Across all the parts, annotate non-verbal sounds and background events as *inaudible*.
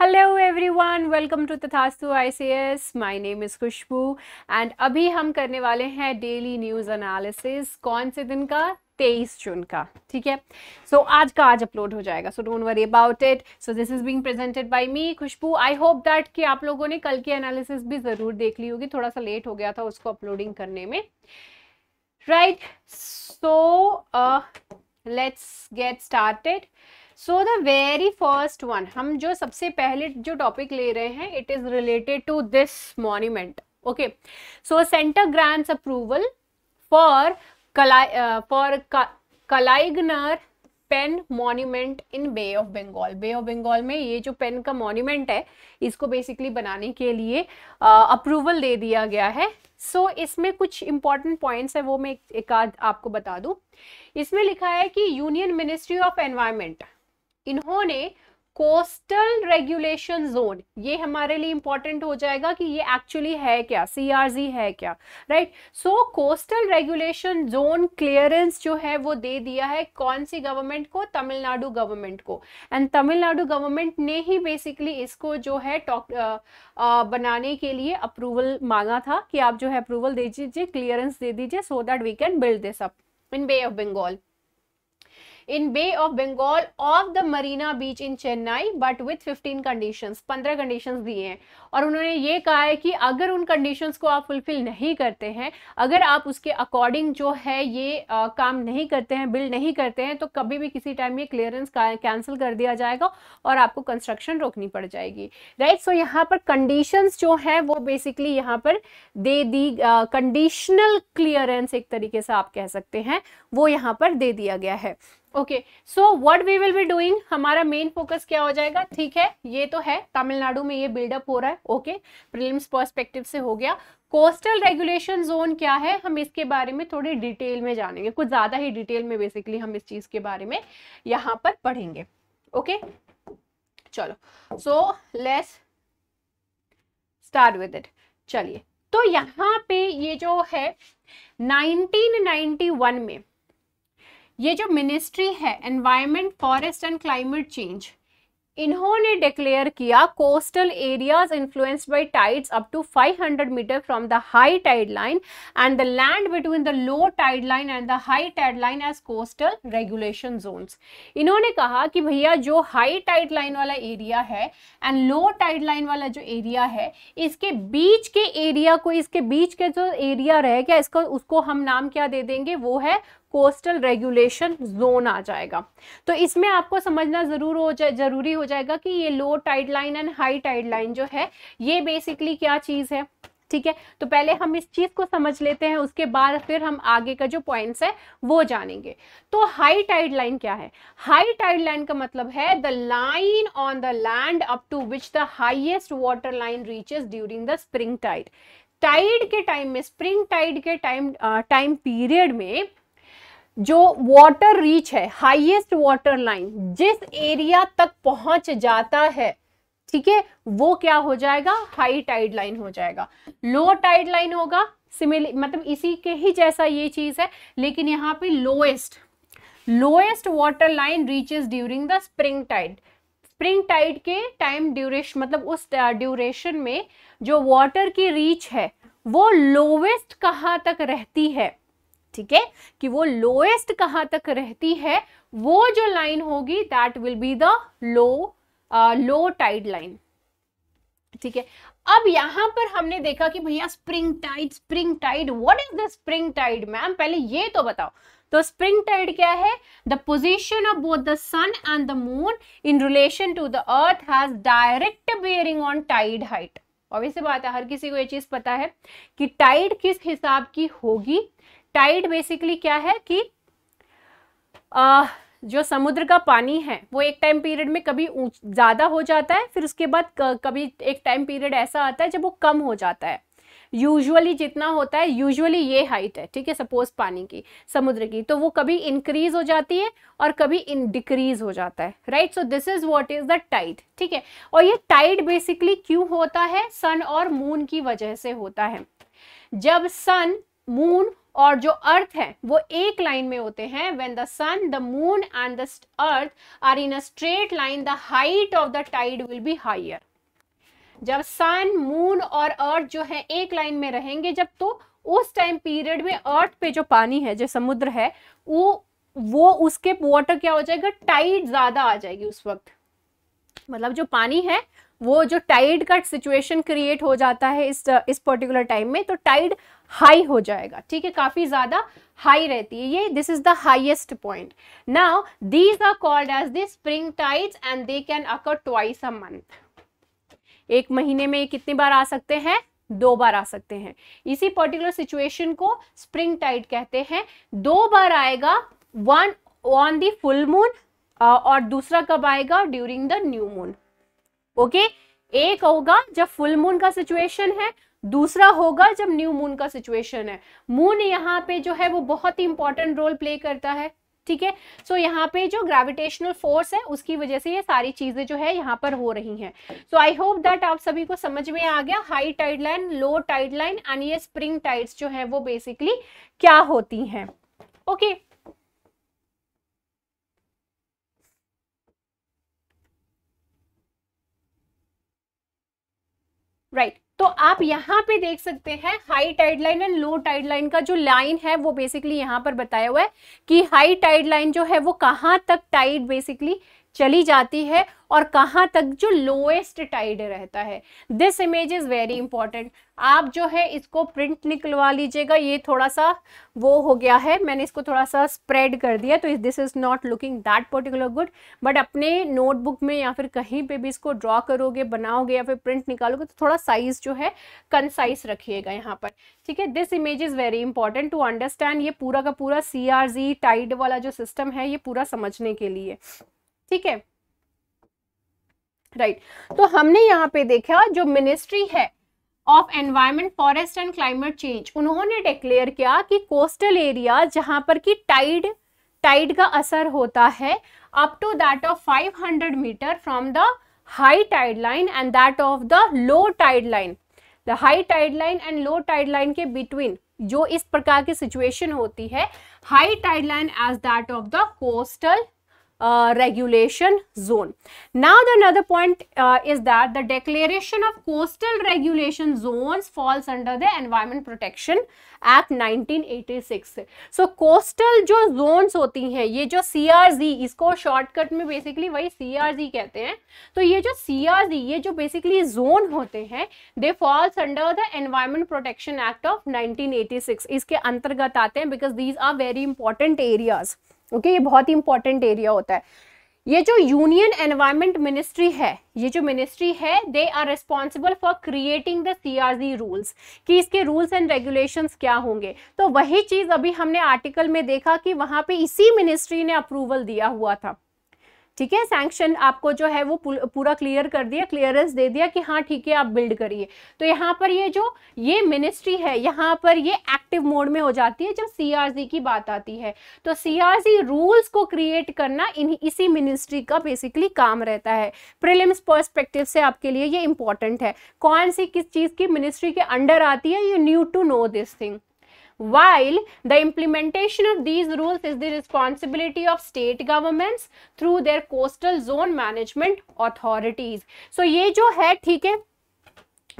Hello everyone welcome to Tathastu ICS my name is Khushboo and अभी हम करने वाले हैं डेली न्यूज़ एनालिसिस कौन से दिन का तेईस जून का ठीक है सो so, आज का आज अपलोड हो जाएगा so don't worry about it so this is being presented by me Khushboo I hope that कि आप लोगों ने कल की एनालिसिस भी ज़रूर देख ली होगी थोड़ा सा लेट हो गया था उसको अपलोडिंग करने में right so let's get started so the very first one हम जो सबसे पहले जो टॉपिक ले रहे हैं it is related to this monument okay so centre grants approval for Kalai for Kalaignar pen monument in bay of Bengal bay of Bengal में ये जो पेन का मॉन्यूमेंट है इसको बेसिकली बनाने के लिए अप्रूवल uh, दे दिया गया है सो so, इसमें कुछ इंपॉर्टेंट पॉइंट्स है वो मैं एक आध आपको बता दूं इसमें लिखा है कि यूनियन मिनिस्ट्री ऑफ एनवायरमेंट इन्होंने कोस्टल रेगुलेशन जोन ये हमारे लिए इंपॉर्टेंट हो जाएगा कि ये एक्चुअली है क्या सीआरजी है क्या right so coastal regulation zone clearance जो है वो दे दिया है कौन सी गवर्नमेंट को तमिलनाडु गवर्नमेंट को एंड तमिलनाडु गवर्नमेंट ने ही बेसिकली इसको जो है टॉक बनाने के लिए अप्रूवल मांगा था कि आप जो है अप्रूवल दे दीजिए क्लियरेंस दे दीजिए so that we can build this up in bay of Bengal in bay of Bengal of the Marina beach in Chennai but with 15 condition 15 condition दिए हैं और उन्होंने ये कहा है कि अगर उन कंडीशन को आप फुलफिल नहीं करते हैं अगर आप उसके अकॉर्डिंग जो है ये आ, काम नहीं करते हैं बिल्ड नहीं करते हैं तो कभी भी किसी टाइम ये क्लियरेंस कैंसिल कर दिया जाएगा और आपको कंस्ट्रक्शन रोकनी पड़ जाएगी राइट सो so, यहाँ पर कंडीशंस जो है वो बेसिकली यहाँ पर दे दी कंडीशनल क्लियरेंस एक तरीके से आप कह सकते हैं वो यहाँ पर दे दिया गया है okay so what we will be doing हमारा मेन फोकस क्या हो जाएगा ठीक है ये तो है तमिलनाडु में ये बिल्डअप हो रहा है ओके प्रीलिम्स पर्सपेक्टिव से हो गया कोस्टल रेगुलेशन जोन क्या है हम इसके बारे में थोड़ी डिटेल में जानेंगे कुछ ज़्यादा ही डिटेल में बेसिकली हम इस चीज़ के बारे में यहाँ पर पढ़ेंगे ओके चलो so let's start with it चलिए तो यहाँ पे ये जो है 1991 में ये जो मिनिस्ट्री है environment forest and climate change इन्होंने डिक्लेयर किया coastal areas influenced by tides up to 500 metre from the high tide line and the land between the low tide line and the high tide line as coastal regulation zones इन्होंने कहा कि भैया जो high tide line वाला area है and low tide line वाला जो area है इसके बीच के एरिया को इसके बीच के जो एरिया रहेगा इसको उसको हम नाम क्या दे देंगे वो है कोस्टल रेगुलेशन जोन आ जाएगा तो इसमें आपको समझना ज़रूर हो जाए ज़रूरी हो जाएगा कि ये low tide line and high tide line जो है ये बेसिकली क्या चीज़ है ठीक है तो पहले हम इस चीज़ को समझ लेते हैं उसके बाद फिर हम आगे का जो पॉइंट्स है वो जानेंगे तो हाई टाइड लाइन क्या है हाई टाइड लाइन का मतलब है the line on the land up to which the highest water line reaches during the spring tide tide के टाइम में स्प्रिंग टाइड के टाइम टाइम पीरियड में जो वाटर रीच है हाईएस्ट वाटर लाइन जिस एरिया तक पहुंच जाता है ठीक है वो क्या हो जाएगा हाई टाइड लाइन हो जाएगा लो टाइड लाइन होगा सिमिल मतलब इसी के ही जैसा ये चीज है लेकिन यहाँ पे lowest lowest water line reaches during the spring tide spring tide के टाइम ड्यूरेशन मतलब उस ड्यूरेशन uh, में जो वाटर की रीच है वो लोवेस्ट कहाँ तक रहती है ठीक है कि वो लोएस्ट कहां तक रहती है वो जो लाइन होगी that will be the low low tide line ठीक है अब यहां पर हमने देखा कि भैया spring tide spring tide what is the spring tide ma'am पहले ये तो बताओ तो स्प्रिंग टाइड क्या है the position of both the sun and the moon in relation to the earth has direct bearing on tide height obvious बात है हर किसी को ये चीज पता है कि टाइड किस हिसाब की होगी टाइड बेसिकली क्या है कि आ, जो समुद्र का पानी है वो एक टाइम पीरियड में कभी ज़्यादा हो जाता है फिर उसके बाद कभी एक टाइम पीरियड ऐसा आता है जब वो कम हो जाता है यूजुअली जितना होता है यूजुअली ये हाइट है ठीक है सपोज पानी की समुद्र की तो वो कभी इंक्रीज हो जाती है और कभी इन डिक्रीज हो जाता है right so this is what is the tide ठीक है और ये टाइड बेसिकली क्यों होता है सन और मून की वजह से होता है जब सन मून और जो अर्थ है वो एक लाइन में होते हैं when the sun the moon and the earth are in a straight line the height of the tide will be higher जब सन मून और अर्थ जो है एक लाइन में रहेंगे जब तो उस टाइम पीरियड में अर्थ पे जो पानी है जो समुद्र है वो वो उसके वाटर क्या हो जाएगा टाइड ज्यादा आ जाएगी उस वक्त मतलब जो पानी है वो जो टाइड का सिचुएशन क्रिएट हो जाता है इस इस पर्टिकुलर टाइम में तो टाइड हाई हो जाएगा ठीक है काफ़ी ज़्यादा हाई रहती है ये this is the highest point now these are called as the spring tides and they can occur twice a month एक महीने में कितनी बार आ सकते हैं दो बार आ सकते हैं इसी पर्टिकुलर सिचुएशन को स्प्रिंग टाइड कहते हैं दो बार आएगा one on the full moon और दूसरा कब आएगा during the new moon okay एक होगा जब फुल मून का सिचुएशन है दूसरा होगा जब न्यू मून का सिचुएशन है मून यहाँ पे जो है वो बहुत ही इंपॉर्टेंट रोल प्ले करता है ठीक है सो यहाँ पे जो ग्रेविटेशनल फोर्स है उसकी वजह से ये सारी चीजें जो है यहाँ पर हो रही हैं सो आई होप दैट आप सभी को समझ में आ गया high tide line low tide line and ये स्प्रिंग टाइड्स जो है वो बेसिकली क्या होती हैं ओके okay. Right right. तो आप यहाँ पे देख सकते हैं high tide line and low tide line का जो लाइन है वो बेसिकली यहाँ पर बताया हुआ है कि हाई टाइड लाइन जो है वो कहाँ तक टाइड बेसिकली चली जाती है और कहाँ तक जो लोएस्ट टाइड रहता है this image is very important आप जो है इसको प्रिंट निकलवा लीजिएगा ये थोड़ा सा वो हो गया है मैंने इसको थोड़ा सा स्प्रेड कर दिया तो this is not looking that particular good but अपने नोटबुक में या फिर कहीं पे भी इसको ड्रॉ करोगे बनाओगे या फिर प्रिंट निकालोगे तो थोड़ा साइज़ जो है कंसाइज रखिएगा यहाँ पर ठीक है this image is very important to understand ये पूरा का पूरा सी टाइड वाला जो सिस्टम है ये पूरा समझने के लिए ठीक है राइट right. तो हमने यहाँ पे देखा जो मिनिस्ट्री है of environment forest and climate change उन्होंने डिक्लेयर किया कि कोस्टल एरिया जहां पर कि टाइड टाइड का असर होता है up to that of 500 metre from the high tide line and that of the low tide line the high tide line and low tide line के बिटवीन जो इस प्रकार की सिचुएशन होती है high tide line as that of the coastal uh, regulation zone. Now the another point uh, is that the declaration of coastal regulation zones falls under the Environment Protection Act 1986. So coastal जो zones होती हैं ये जो CRZ इसको shortcut में basically वही CRZ कहते हैं तो ये जो CRZ ये जो basically zone होते हैं they falls under the Environment Protection Act of 1986 इसके अंतर्गत आते हैं because these are very important areas. Okay ये बहुत ही इंपॉर्टेंट एरिया होता है ये जो यूनियन एनवायरमेंट मिनिस्ट्री है ये जो मिनिस्ट्री है they are responsible for creating the CRZ rules कि इसके रूल्स एंड रेगुलेशंस क्या होंगे तो वही चीज़ अभी हमने आर्टिकल में देखा कि वहां पे इसी मिनिस्ट्री ने अप्रूवल दिया हुआ था ठीक है सैंक्शन आपको जो है वो पूरा क्लियर कर दिया क्लियरेंस दे दिया कि हाँ ठीक है आप बिल्ड करिए तो यहाँ पर ये जो ये मिनिस्ट्री है यहाँ पर ये एक्टिव मोड में हो जाती है जब सीआरजी की बात आती है तो सीआरजी रूल्स को क्रिएट करना इन इसी मिनिस्ट्री का बेसिकली काम रहता है प्रिलिम्स परस्पेक्टिव से आपके लिए ये इंपॉर्टेंट है कौन सी किस चीज़ की मिनिस्ट्री के अंडर आती है you new to know this thing while the implementation of these rules is the responsibility of state governments through their coastal zone management authorities so ye jo hai theek hai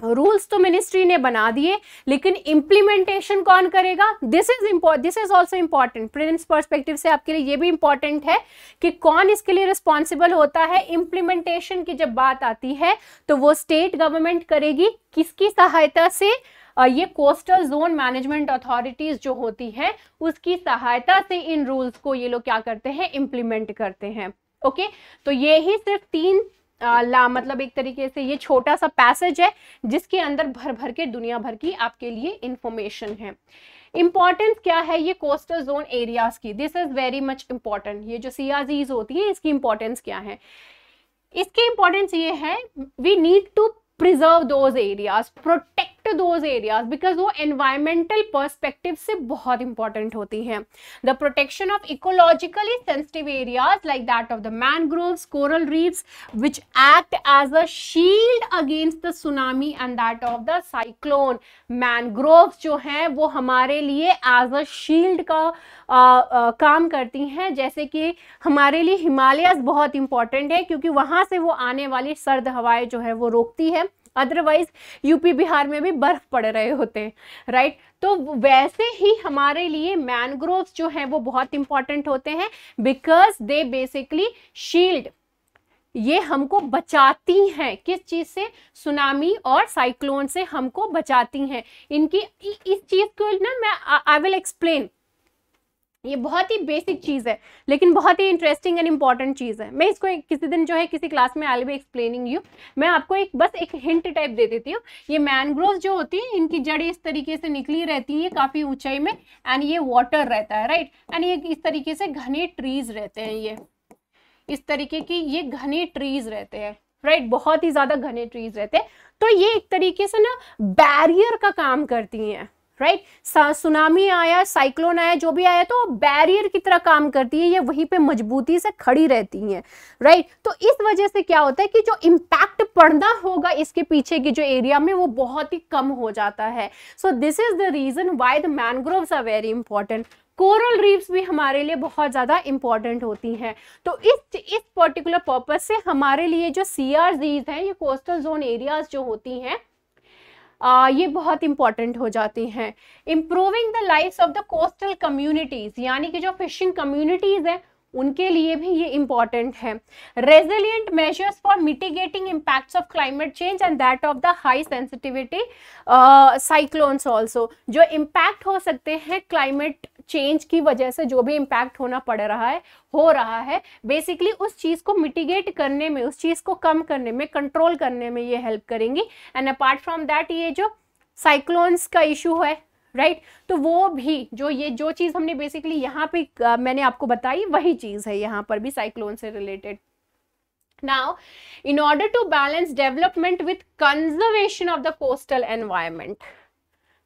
rules तो ministry ने बना दिए लेकिन implementation कौन करेगा this is import this is also important प्रिंस perspective से आपके लिए ये भी इम्पॉर्टेंट है कि कौन इसके लिए रिस्पॉन्सिबल होता है इम्प्लीमेंटेशन की जब बात आती है तो वो स्टेट गवर्नमेंट करेगी किसकी सहायता से ये कोस्टल जोन मैनेजमेंट अथॉरिटीज़ जो होती है उसकी सहायता से इन रूल्स को ये लोग क्या करते हैं इम्प्लीमेंट करते हैं ओके तो ये ही सिर्फ तीन ला मतलब एक तरीके से ये छोटा सा पैसेज है जिसके अंदर भर भर के दुनिया भर की आपके लिए इंफॉर्मेशन है इंपॉर्टेंस क्या है ये कोस्टल जोन एरियाज की this is very much important ये जो सियाजीज होती है इसकी इंपॉर्टेंस क्या है इसकी इंपॉर्टेंस ये है we need to preserve those areas protect protect those areas because वो एनवायरमेंटल परस्पेक्टिव से बहुत इंपॉर्टेंट होती हैं the protection of ecologically sensitive areas like that of the mangroves coral reefs which act as a shield against the tsunami and that of the cyclone mangroves जो हैं वो हमारे लिए एज अ शील्ड का आ, आ, काम करती हैं जैसे कि हमारे लिए हिमालयस बहुत इंपॉर्टेंट है क्योंकि वहाँ से वो आने वाली सर्द हवाएं जो है वो रोकती है अदरवाइज यूपी बिहार में भी बर्फ पड़ रहे होते हैं राइट तो वैसे ही हमारे लिए मैनग्रोव्स जो हैं वो बहुत इंपॉर्टेंट होते हैं बिकॉज दे बेसिकली शील्ड ये हमको बचाती हैं किस चीज़ से सुनामी और साइक्लोन से हमको बचाती हैं इनकी इस चीज़ को ना मैं आई विल एक्सप्लेन ये बहुत ही बेसिक चीज़ है लेकिन बहुत ही इंटरेस्टिंग एंड इंपॉर्टेंट चीज़ है मैं इसको किसी दिन जो है किसी क्लास में आई बी एक्सप्लेनिंग यू मैं आपको एक बस एक हिंट टाइप दे देती हूँ ये मैनग्रोव जो होती है इनकी जड़ें इस तरीके से निकली रहती है काफ़ी ऊंचाई में एंड ये वाटर रहता है राइट एंड ये इस तरीके से घने ट्रीज रहते हैं ये इस तरीके की ये घने ट्रीज रहते हैं राइट right, बहुत ही ज़्यादा घने ट्रीज रहते हैं तो ये एक तरीके से ना बैरियर का काम करती हैं राइट सुनामी आया साइक्लोन आया जो भी आया तो बैरियर की तरह काम करती है ये वहीं पे मजबूती से खड़ी रहती है राइट तो इस वजह से क्या होता है कि जो इम्पैक्ट पड़ना होगा इसके पीछे की जो एरिया में वो बहुत ही कम हो जाता है so this is the reason why the mangroves are very important coral reefs भी हमारे लिए बहुत ज़्यादा इंपॉर्टेंट होती हैं तो इस इस पर्टिकुलर पर्पज से हमारे लिए जो सी हैं ये कोस्टल जोन एरियाज जो होती हैं आ, ये बहुत इंपॉर्टेंट हो जाती हैं improving the life of the coastal communities यानी कि जो फिशिंग कम्युनिटीज़ हैं उनके लिए भी ये इम्पॉर्टेंट है resilient measures for mitigating impacts of climate change and that of the high sensitivity cyclones also जो इम्पैक्ट हो सकते हैं क्लाइमेट चेंज की वजह से जो भी इम्पैक्ट होना पड़ रहा है हो रहा है बेसिकली उस चीज़ को मिटिगेट करने में उस चीज़ को कम करने में कंट्रोल करने में ये हेल्प करेंगी एंड अपार्ट फ्रॉम दैट ये जो साइक्लोन्स का इशू है राइट right? तो वो भी जो ये जो चीज़ हमने बेसिकली यहाँ पे आ, मैंने आपको बताई वही चीज़ है यहाँ पर भी साइक्लोन से related now in order to balance development with conservation of the coastal environment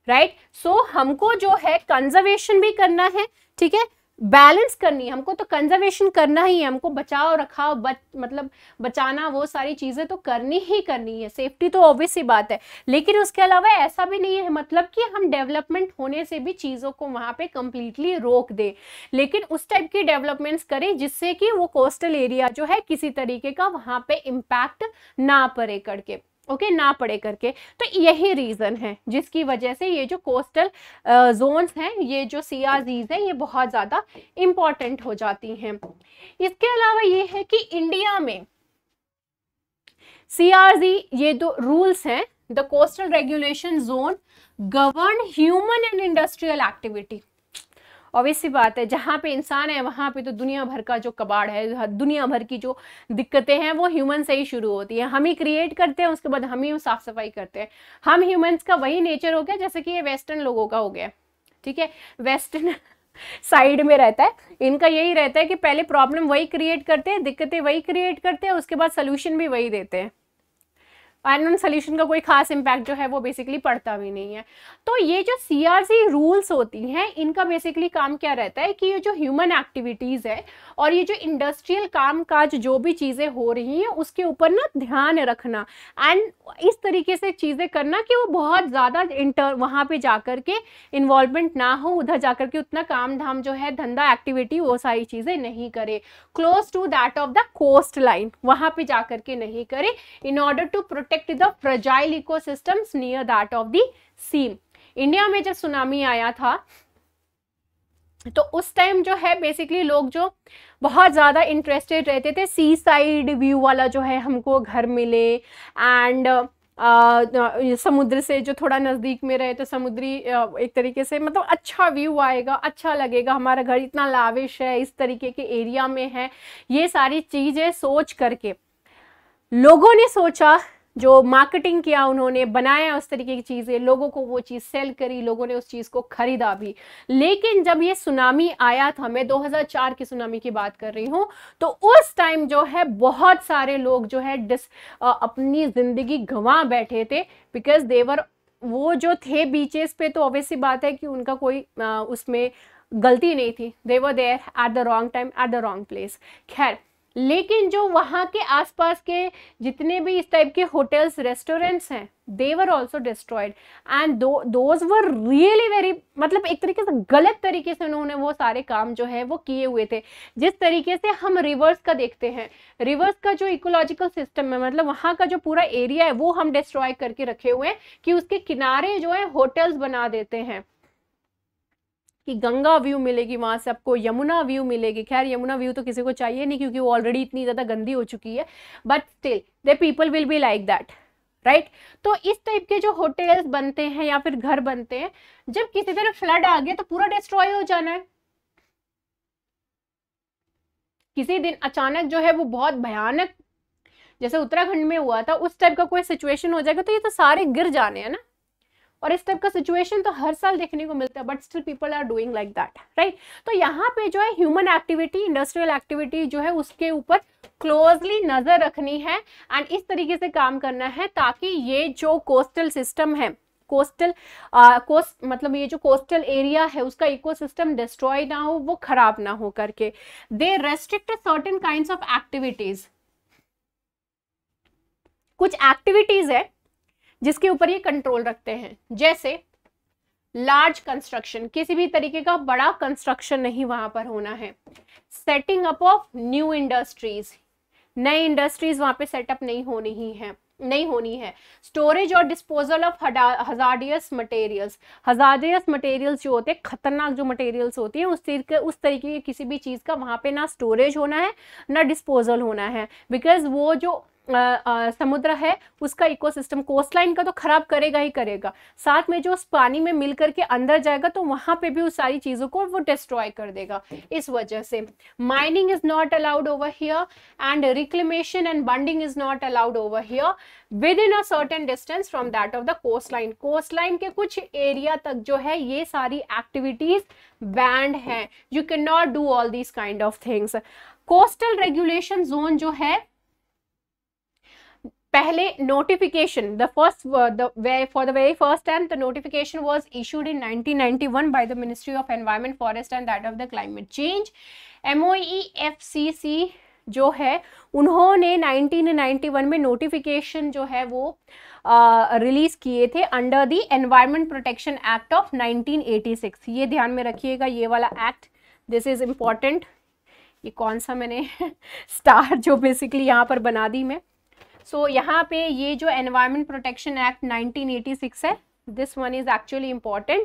right right? So so, हमको जो है कंजर्वेशन भी करना है ठीक है बैलेंस करनी है हमको तो कंजर्वेशन करना ही है हमको बचाओ रखाओ बच मतलब बचाना वो सारी चीज़ें तो करनी ही करनी है सेफ्टी तो ऑब्वियस ही बात है लेकिन उसके अलावा ऐसा भी नहीं है मतलब कि हम डेवलपमेंट होने से भी चीज़ों को वहाँ पे कम्प्लीटली रोक दें लेकिन उस टाइप की डेवलपमेंट्स करें जिससे कि वो कोस्टल एरिया जो है किसी तरीके का वहाँ पर इम्पैक्ट ना पड़े करके ओके ना पड़े करके तो यही रीज़न है जिसकी वजह से ये जो कोस्टल जोन्स हैं ये जो सियाजीज हैं ये बहुत ज़्यादा इम्पॉर्टेंट हो जाती हैं इसके अलावा ये है कि इंडिया में सीआरजी ये दो रूल्स हैं the coastal regulation zone govern human and industrial activity obvious सी बात है जहाँ पे इंसान है वहाँ पे तो दुनिया भर का जो कबाड़ है दुनिया भर की जो दिक्कतें हैं वो ह्यूमन से ही शुरू होती है हम ही क्रिएट करते हैं उसके बाद हम ही साफ सफाई करते हैं हम ह्यूमन्स का वही नेचर हो गया जैसे कि ये वेस्टर्न लोगों का हो गया ठीक है वेस्टर्न साइड *laughs* में रहता है इनका यही रहता है कि पहले प्रॉब्लम वही क्रिएट करते हैं दिक्कतें वही क्रिएट करते हैं उसके बाद सोल्यूशन भी वही देते हैं आयरन सोल्यूशन का कोई खास इम्पैक्ट जो है वो बेसिकली पड़ता भी नहीं है तो ये जो सी रूल्स होती हैं इनका बेसिकली काम क्या रहता है कि ये जो ह्यूमन एक्टिविटीज़ है और ये जो इंडस्ट्रियल काम काज जो भी चीज़ें हो रही हैं उसके ऊपर ना ध्यान रखना एंड इस तरीके से चीज़ें करना कि वो बहुत ज़्यादा इंटर वहां पे जाकर के इन्वॉल्वमेंट ना हो उधर जाकर के उतना काम धाम जो है धंधा एक्टिविटी वो सारी चीज़ें नहीं करे close to that of the coast line वहां पर जाकर के नहीं करे in order to protect the fragile ecosystems near that of the seam India में जब सुनामी आया था तो उस टाइम जो है बेसिकली लोग जो बहुत ज़्यादा इंटरेस्टेड रहते थे सी साइड व्यू वाला जो है हमको घर मिले एंड समुद्र से जो थोड़ा नज़दीक में रहे तो समुद्री एक तरीके से मतलब अच्छा व्यू आएगा अच्छा लगेगा हमारा घर इतना लाविश है इस तरीके के एरिया में है ये सारी चीज़ें सोच करके लोगों ने सोचा जो मार्केटिंग किया उन्होंने बनाया उस तरीके की चीज़ें लोगों को वो चीज़ सेल करी लोगों ने उस चीज़ को ख़रीदा भी लेकिन जब ये सुनामी आया था मैं 2004 की सुनामी की बात कर रही हूँ तो उस टाइम जो है बहुत सारे लोग जो है डिस अपनी ज़िंदगी गंवा बैठे थे बिकॉज देवर वो जो थे बीचेस पे तो ऑब्वियसली बात है कि उनका कोई आ, उसमें गलती नहीं थी they were there at the wrong time at the wrong place खैर लेकिन जो वहाँ के आसपास के जितने भी इस टाइप के होटल्स रेस्टोरेंट्स हैं they were also destroyed and those were really very मतलब एक तरीके से गलत तरीके से उन्होंने वो सारे काम जो है वो किए हुए थे जिस तरीके से हम रिवर्स का देखते हैं रिवर्स का जो इकोलॉजिकल सिस्टम है मतलब वहाँ का जो पूरा एरिया है वो हम डिस्ट्रॉय करके रखे हुए हैं कि उसके किनारे जो है होटल्स बना देते हैं कि गंगा व्यू मिलेगी वहाँ से आपको यमुना व्यू मिलेगी खैर यमुना व्यू तो किसी को चाहिए नहीं क्योंकि वो ऑलरेडी इतनी ज़्यादा गंदी हो चुकी है but still the people will be like that right तो इस टाइप के जो होटल्स बनते हैं या फिर घर बनते हैं जब किसी तरह फ्लड आ गया तो पूरा डिस्ट्रॉय हो जाना है किसी दिन अचानक जो है वो बहुत भयानक जैसे उत्तराखंड में हुआ था उस टाइप का कोई सिचुएशन हो जाएगा तो ये तो सारे गिर जाने हैं ना और इस टाइप का सिचुएशन तो हर साल देखने को मिलता है but still people are doing like that right तो यहाँ पे जो है ह्यूमन एक्टिविटी इंडस्ट्रियल एक्टिविटी जो है उसके ऊपर क्लोजली नज़र रखनी है एंड इस तरीके से काम करना है ताकि ये जो कोस्टल सिस्टम है कोस्टल कोस्ट मतलब ये जो कोस्टल एरिया है उसका इकोसिस्टम डिस्ट्रॉय ना हो वो खराब ना हो करके they restrict certain kind of activities कुछ एक्टिविटीज है जिसके ऊपर ये कंट्रोल रखते हैं जैसे लार्ज कंस्ट्रक्शन किसी भी तरीके का बड़ा कंस्ट्रक्शन नहीं वहां पर होना है setting up of new industries नई इंडस्ट्रीज वहां पे सेटअप नहीं होनी ही है नहीं होनी है स्टोरेज और disposal of hazardous materials hazardous materials जो होते हैं खतरनाक जो मटेरियल्स होती हैं उस तरीके उस तरीके की किसी भी चीज़ का वहाँ पे ना स्टोरेज होना है ना डिस्पोजल होना है बिकॉज वो जो आ, आ, समुद्र है उसका इकोसिस्टम कोस्टलाइन का तो खराब करेगा ही करेगा साथ में जो उस पानी में मिल करके अंदर जाएगा तो वहां पे भी उस सारी चीजों को वो डिस्ट्रॉय कर देगा इस वजह से mining is not allowed over here and reclamation and bunding is not allowed over here within a certain distance from that of the coast line coast line के कुछ एरिया तक जो है ये सारी एक्टिविटीज बैंड हैं you can not do all these kind of things coastal regulation zone जो है पहले notification the first for the very first time the notification was issued in 1991 by the ministry of environment forest and that of the climate change M O E C C C है उन्होंने 1991 में notification जो है वो release किए थे under the environment protection act of 1986 ये ध्यान में रखिएगा ये वाला एक्ट दिस इज़ इम्पॉर्टेंट ये कौन सा मैंने स्टार *laughs* जो बेसिकली यहाँ पर बना दी मैं सो so, यहाँ पे ये जो एनवायरमेंट प्रोटेक्शन एक्ट 1986 है this one is actually important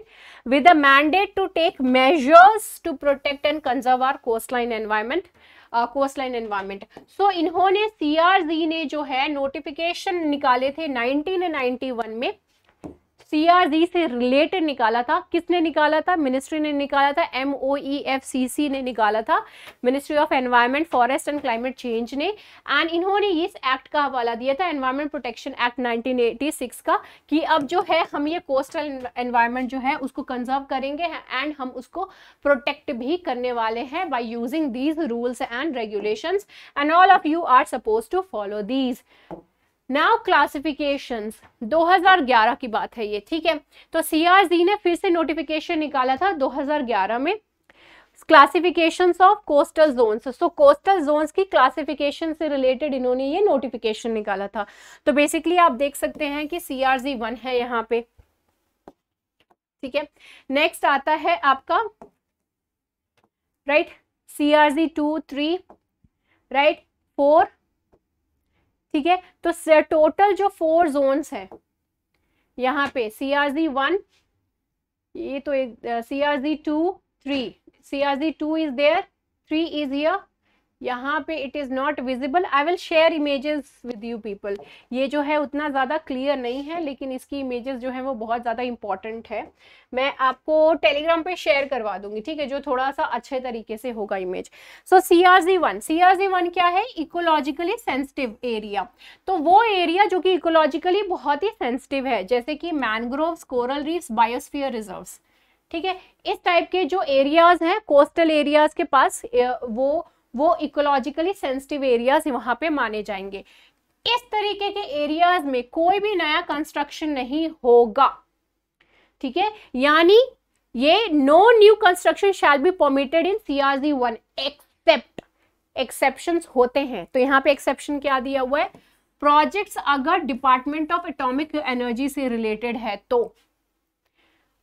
with a mandate to take measures to protect and conserve our coastline environment coast line environment so इन्होंने सी ने जो है नोटिफिकेशन निकाले थे 1991 में सीआरजी से रिलेटेड निकाला था किसने निकाला था मिनिस्ट्री ने निकाला था एम e ने निकाला था ministry of environment forest and climate change ने एंड इन्होंने इस एक्ट का हवाला दिया था एनवायरमेंट प्रोटेक्शन एक्ट 1986 का कि अब जो है हम ये कोस्टल एनवायरमेंट जो है उसको कंजर्व करेंगे एंड हम उसको प्रोटेक्ट भी करने वाले हैं by using these rules and regulation and all of you are suppose to follow these now हजार 2011 की बात है ये ठीक है तो सीआरजी ने फिर से नोटिफिकेशन निकाला था 2011 में classification of coastal zone so coastal zone की क्लासिफिकेशन से रिलेटेड इन्होंने ये नोटिफिकेशन निकाला था तो बेसिकली आप देख सकते हैं कि सी आर जी वन है यहाँ पे ठीक है नेक्स्ट आता है आपका राइट सी आर जी टू थ्री राइट फोर ठीक है तो टोटल जो फोर जोन्स है यहाँ पे सी आर जी वन ये तो CRZ C R ji two three C R ji two is there three is here यहाँ पे it is not visible I will share images with you people ये जो है उतना ज़्यादा क्लियर नहीं है लेकिन इसकी इमेजेस जो है वो बहुत ज़्यादा इंपॉर्टेंट है मैं आपको टेलीग्राम पे शेयर करवा दूंगी ठीक है जो थोड़ा सा अच्छे तरीके से होगा image so C R Z one C R Z one क्या है इकोलॉजिकली सेंसिटिव एरिया तो वो एरिया जो कि इकोलॉजिकली बहुत ही सेंसिटिव है जैसे कि mangrove coral reefs biosphere reserves ठीक है इस टाइप के जो एरियाज हैं कोस्टल एरियाज के पास वो वो इकोलॉजिकली सेंसिटिव एरियाज वहां पे माने जाएंगे इस तरीके के एरियाज में कोई भी नया कंस्ट्रक्शन नहीं होगा ठीक है यानी ये no new construction shall be permitted in C R Z one except exception होते हैं तो यहाँ पे एक्सेप्शन क्या दिया हुआ है प्रोजेक्ट्स अगर डिपार्टमेंट ऑफ एटॉमिक एनर्जी से रिलेटेड है तो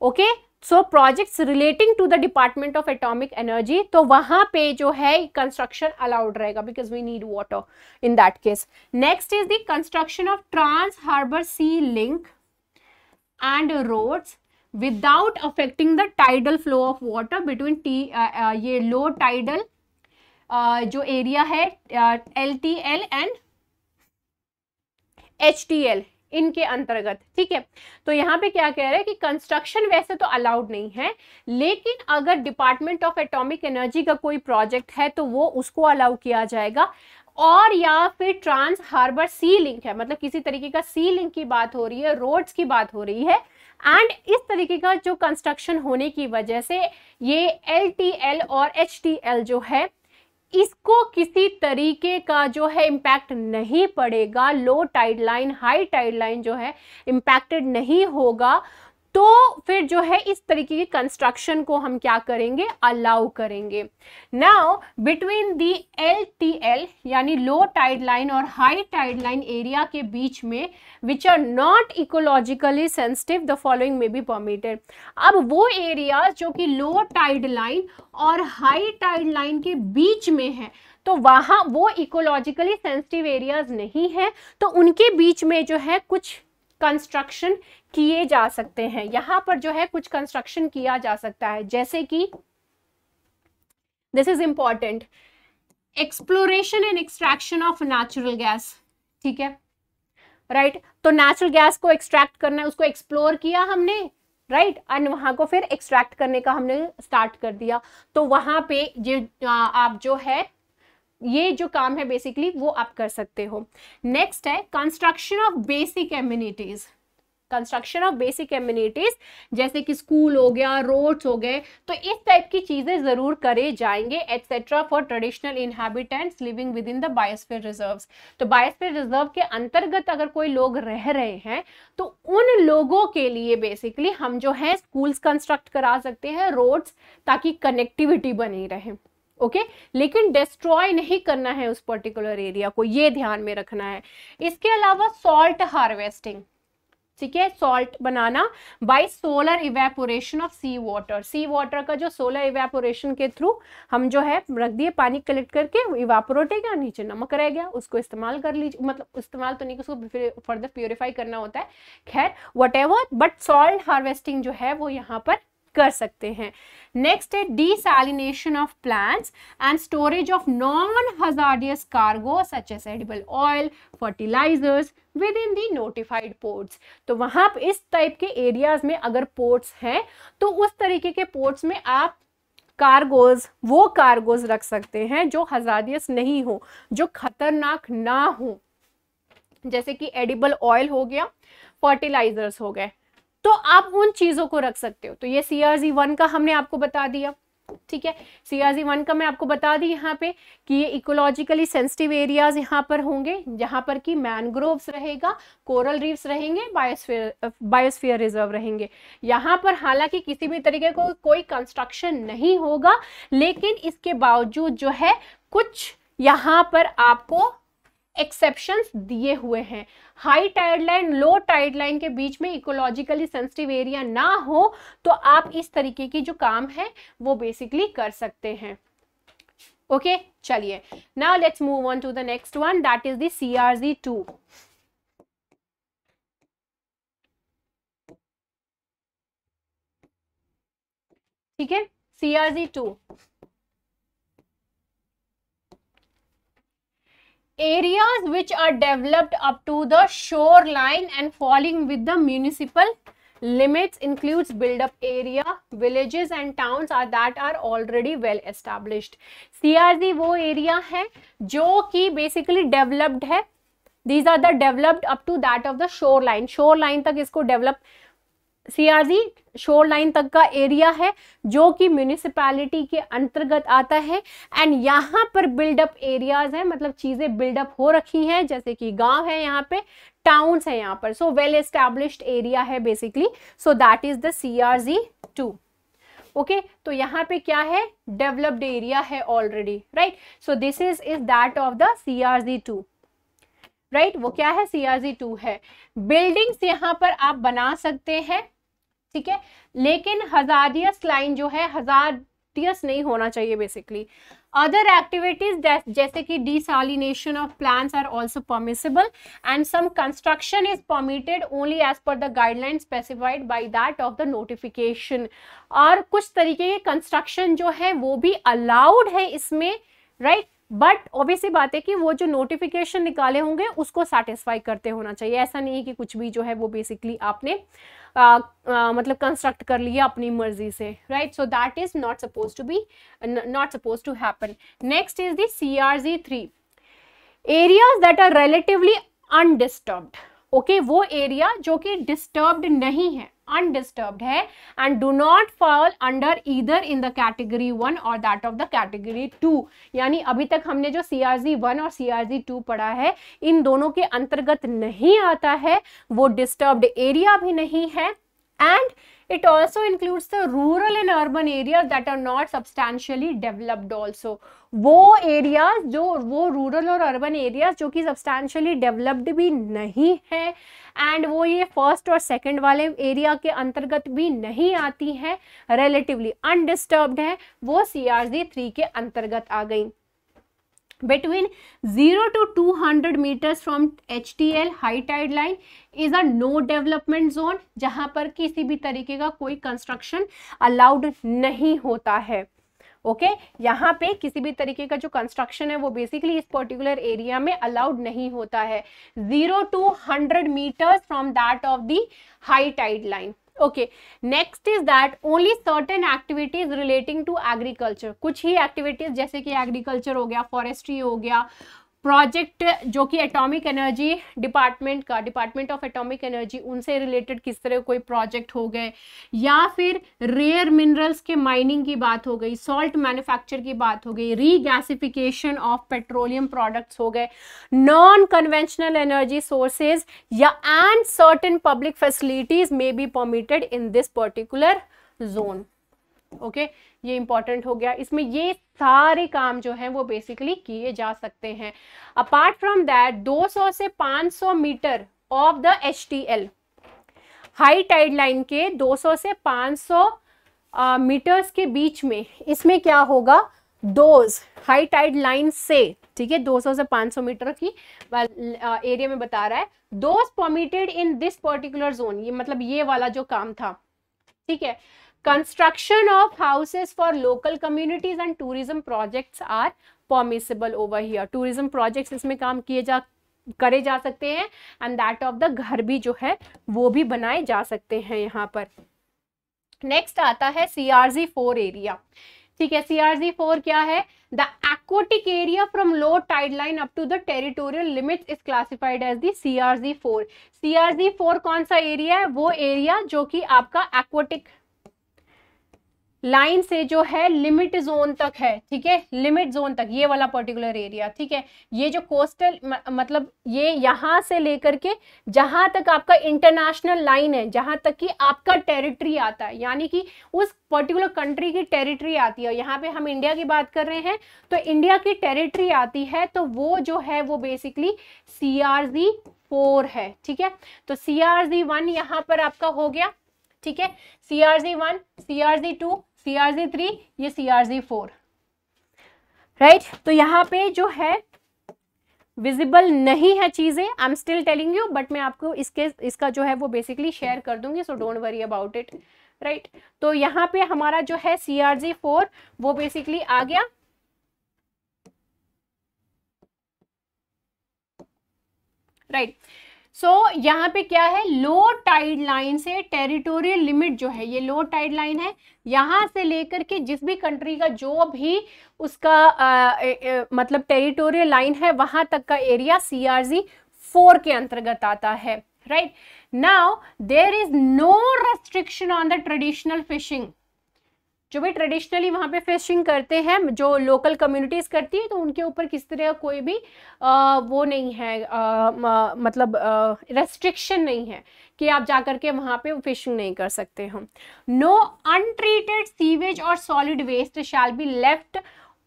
okay okay? So projects relating to the department of atomic energy तो वहां पे जो है कंस्ट्रक्शन अलाउड रहेगा because we need water in that case next is the construction of trans harbour sea link and roads without affecting the tidal flow of water between टी ये low tidal uh, जो area है L T L and H T L इनके अंतर्गत ठीक है तो यहाँ पे क्या कह रहे हैं कि कंस्ट्रक्शन वैसे तो अलाउड नहीं है लेकिन अगर डिपार्टमेंट ऑफ एटॉमिक एनर्जी का कोई प्रोजेक्ट है तो वो उसको अलाउ किया जाएगा और या फिर ट्रांस हार्बर सी लिंक है मतलब किसी तरीके का सी लिंक की बात हो रही है रोड्स की बात हो रही है एंड इस तरीके का जो कंस्ट्रक्शन होने की वजह से ये एल और एच जो है इसको किसी तरीके का जो है इम्पैक्ट नहीं पड़ेगा low tide line high tide line जो है इम्पैक्टेड नहीं होगा तो फिर जो है इस तरीके की कंस्ट्रक्शन को हम क्या करेंगे अलाउ करेंगे now between the L T L यानी लो टाइड लाइन और हाई टाइड लाइन एरिया के बीच में which are not ecologically sensitive the following may be permitted अब वो एरिया जो कि लो टाइड लाइन और हाई टाइड लाइन के बीच में है तो वहाँ वो इकोलॉजिकली सेंसिटिव एरियाज नहीं है तो उनके बीच में जो है कुछ कंस्ट्रक्शन किए जा सकते हैं यहां पर जो है कुछ कंस्ट्रक्शन किया जा सकता है जैसे कि this is important exploration and extraction of natural gas ठीक है राइट right? तो नेचुरल गैस को एक्सट्रैक्ट करना है उसको एक्सप्लोर किया हमने राइट right? एंड वहां को फिर एक्सट्रैक्ट करने का हमने स्टार्ट कर दिया तो वहां पे जो आप जो है ये जो काम है बेसिकली वो आप कर सकते हो नेक्स्ट है construction of basic amenities construction of basic communities जैसे कि स्कूल हो गया रोड्स हो गए तो इस टाइप की चीज़ें ज़रूर करे जाएंगे etcetera for traditional inhabitants living within the biosphere reserve तो बायोस्फेयर रिजर्व के अंतर्गत अगर कोई लोग रह रहे हैं तो उन लोगों के लिए बेसिकली हम जो है स्कूल्स कंस्ट्रक्ट करा सकते हैं रोड्स ताकि कनेक्टिविटी बनी रहे ओके okay? लेकिन डिस्ट्रॉय नहीं करना है उस पर्टिकुलर एरिया को ये ध्यान में रखना है इसके अलावा सॉल्ट हार्वेस्टिंग ठीक है सॉल्ट बनाना by solar evaporation of sea water sea water का जो सोलर इवेपोरेशन के थ्रू हम जो है रख दिए पानी कलेक्ट करके इवेपोरेट गया नीचे नमक रह गया उसको इस्तेमाल कर लीजिए मतलब इस्तेमाल तो नहीं उसको फर्दर प्योरीफाई करना होता है खैर वट बट सॉल्ट हार्वेस्टिंग जो है वो यहाँ पर कर सकते हैं नेक्स्ट है desalination of plants and storage of non hazardous cargo such as edible oil fertilisers within the notified ports तो वहाँ पर इस टाइप के एरियाज में अगर पोर्ट्स हैं तो उस तरीके के पोर्ट्स में आप कार्गोज वो कार्गोज रख सकते हैं जो हजारियस नहीं हो जो खतरनाक ना हो जैसे कि एडिबल ऑयल हो गया फर्टिलाइजर्स हो गए तो आप उन चीज़ों को रख सकते हो तो ये सीआरजी जी वन का हमने आपको बता दिया ठीक है सीआरजी वन का मैं आपको बता दी यहाँ पे कि ये इकोलॉजिकली सेंसिटिव एरियाज यहाँ पर होंगे जहां पर कि मैनग्रोव्स रहेगा कोरल रीफ्स रहेंगे बायोस्फीयर बायोस्फीयर रिजर्व रहेंगे यहाँ पर हालांकि किसी भी तरीके को कोई कंस्ट्रक्शन नहीं होगा लेकिन इसके बावजूद जो है कुछ यहाँ पर आपको एक्सेप्शंस दिए हुए हैं high tide line low tide line के बीच में इकोलॉजिकली सेंसिटिव एरिया ना हो तो आप इस तरीके की जो काम है वो बेसिकली कर सकते हैं ओके चलिए now let's move on to the next one that is the C ji Z two है CRZ two areas which are developed up to the shoreline and falling with the municipal limits includes build up area villages and towns are that are already well established crz wo area hai jo ki basically developed hai these are the developed up to that of the shoreline shoreline tak isko develop CRZ shoreline तक का area है जो कि municipality के अंतर्गत आता है and यहाँ पर बिल्डअप एरियाज हैं मतलब चीज़ें बिल्डअप हो रखी हैं जैसे कि गांव है यहाँ पे टाउन्स है यहाँ पर सो वेल एस्टेब्लिश्ड एरिया है basically so that is the C R ji two okay तो यहाँ पे क्या है डेवलप्ड एरिया है already right so this is is that of the C R ji two right वो क्या है सी आर जी टू है बिल्डिंग्स यहाँ पर आप बना सकते हैं ठीक है लेकिन हजारियस लाइन जो है हजारियस नहीं होना चाहिए बेसिकली अदर एक्टिविटीज जैसे कि desalination of plan are also permissible and some construction is permitted only as per the guideline specified by that of the notification और कुछ तरीके के कंस्ट्रक्शन जो है वो भी अलाउड है इसमें राइट बट ऑब्वियसली बात है कि वो जो नोटिफिकेशन निकाले होंगे उसको सेटिस्फाई करते होना चाहिए ऐसा नहीं है कि कुछ भी जो है वो बेसिकली आपने आ, आ, मतलब कंस्ट्रक्ट कर लिया अपनी मर्जी से right so that is not suppose to be not suppose to happen next is the C R Z three areas that are relatively undisturbed okay वो एरिया जो कि डिस्टर्ब्ड नहीं है undisturbed है and do not fall under either in the category one or that of the category two यानी अभी तक हमने जो सी आर जी वन और सी आर जी टू पढ़ा है इन दोनों के अंतर्गत नहीं आता है वो डिस्टर्ब्ड एरिया भी नहीं है and It also includes the rural and urban areas that are not substantially developed also. वो areas जो वो rural और urban areas जो कि substantially developed भी नहीं है and वो ये first और second वाले area के अंतर्गत भी नहीं आती है relatively undisturbed है वो सी आर जी थ्री के अंतर्गत आ गई between 0 to 200 meters from HTL high tide line is a no development zone जहां पर किसी भी तरीके का कोई construction allowed नहीं होता है ओके okay? यहाँ पे किसी भी तरीके का जो कंस्ट्रक्शन है वो बेसिकली इस पर्टिकुलर एरिया में अलाउड नहीं होता है zero to hundred metres from that of the high tide line okay next is that only certain activities relating to agriculture कुछ ही एक्टिविटीज जैसे कि एग्रीकल्चर हो गया फॉरेस्ट्री हो गया प्रोजेक्ट जो कि एटॉमिक एनर्जी डिपार्टमेंट का डिपार्टमेंट ऑफ एटॉमिक एनर्जी उनसे रिलेटेड किस तरह कोई प्रोजेक्ट हो गए या फिर रेयर मिनरल्स के माइनिंग की बात हो गई सॉल्ट मैन्युफैक्चर की बात हो गई रीगैसिफिकेशन ऑफ पेट्रोलियम प्रोडक्ट्स हो गए नॉन कन्वेंशनल एनर्जी सोर्सेज या and certain public facilities may be permitted in this particular zone okay okay? ये इंपॉर्टेंट हो गया इसमें ये सारे काम जो हैं वो बेसिकली किए जा सकते हैं अपार्ट फ्रॉम दैट 200 से 500 metre of the H T L high tide line के 200 से 500 मीटर्स uh, के बीच में इसमें क्या होगा दोज हाई टाइड लाइन से ठीक है 200 से 500 मीटर की एरिया में बता रहा है those permitted in this particular zone ये मतलब ये वाला जो काम था ठीक है construction of houses for local communities and tourism projects are permissible over here tourism projects isme kaam kiye ja kare ja sakte hain and that of the ghar bhi jo hai wo bhi banaye ja sakte hain yahan par next aata hai C R Z four area ठीक है C R Z four क्या है the aquatic area from low tide line up to the territorial limits is classified as the CRZ4. CRZ4 कौन सा area है वो area जो कि आपका aquatic लाइन से जो है लिमिट जोन तक है ठीक है लिमिट जोन तक ये वाला पर्टिकुलर एरिया ठीक है ये जो कोस्टल मतलब ये यहाँ से लेकर के जहाँ तक आपका इंटरनेशनल लाइन है जहाँ तक कि आपका टेरिटरी आता है यानी कि उस पर्टिकुलर कंट्री की टेरिटरी आती है यहाँ पे हम इंडिया की बात कर रहे हैं तो इंडिया की टेरिटरी आती है तो वो जो है वो basically C R Z four है ठीक है तो सी आर जी वन यहाँ पर आपका हो गया ठीक है C R Z one C R जी two C R Z three ये C R Z four right तो यहाँ पे जो है विजिबल नहीं है चीज़ें I am still telling you but मैं आपको इसके इसका जो है वो बेसिकली शेयर कर दूंगी so don't worry about it right तो यहाँ पे हमारा जो है सी आर जी फोर वो बेसिकली आ गया राइट right. सो so, यहाँ पे क्या है लो टाइड लाइन से टेरिटोरियल लिमिट जो है ये लो टाइड लाइन है यहाँ से लेकर के जिस भी कंट्री का जो भी उसका आ, ए, ए, मतलब टेरिटोरियल लाइन है वहाँ तक का area C R Z four के अंतर्गत आता है right now there is no restriction on the traditional fishing जो भी ट्रेडिशनली वहाँ पे फिशिंग करते हैं जो लोकल कम्युनिटीज़ करती है तो उनके ऊपर किसी तरह कोई भी आ, वो नहीं है आ, म, मतलब रेस्ट्रिक्शन नहीं है कि आप जा के वहाँ पे फिशिंग नहीं कर सकते हम नो अनट्रीटेड सीवेज और solid waste shall be left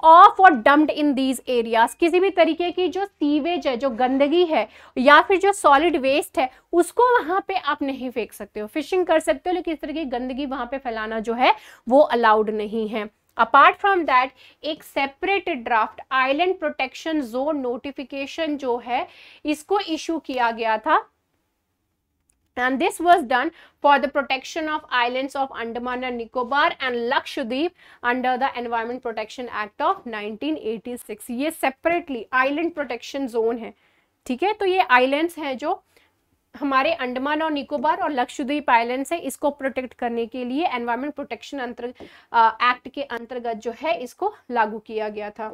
off और डम्ड इन दीज एरियाज किसी भी तरीके की जो सीवेज है जो गंदगी है या फिर जो सॉलिड वेस्ट है उसको वहां पे आप नहीं फेंक सकते हो फिशिंग कर सकते हो लेकिन इस तरह की गंदगी वहां पे फैलाना जो है वो अलाउड नहीं है अपार्ट फ्रॉम दैट एक separate draft island protection zone notification जो है इसको इशू किया गया था and this was done for the protection of islands of Andaman and Nicobar and Lakshadweep under the Environment Protection Act of 1986 ye separately island protection zone hai theek hai to ye islands hai jo हमारे अंडमान और निकोबार और Lakshadweep islands है इसको protect करने के लिए environment protection अंतर act के अंतर्गत जो है इसको लागू किया गया था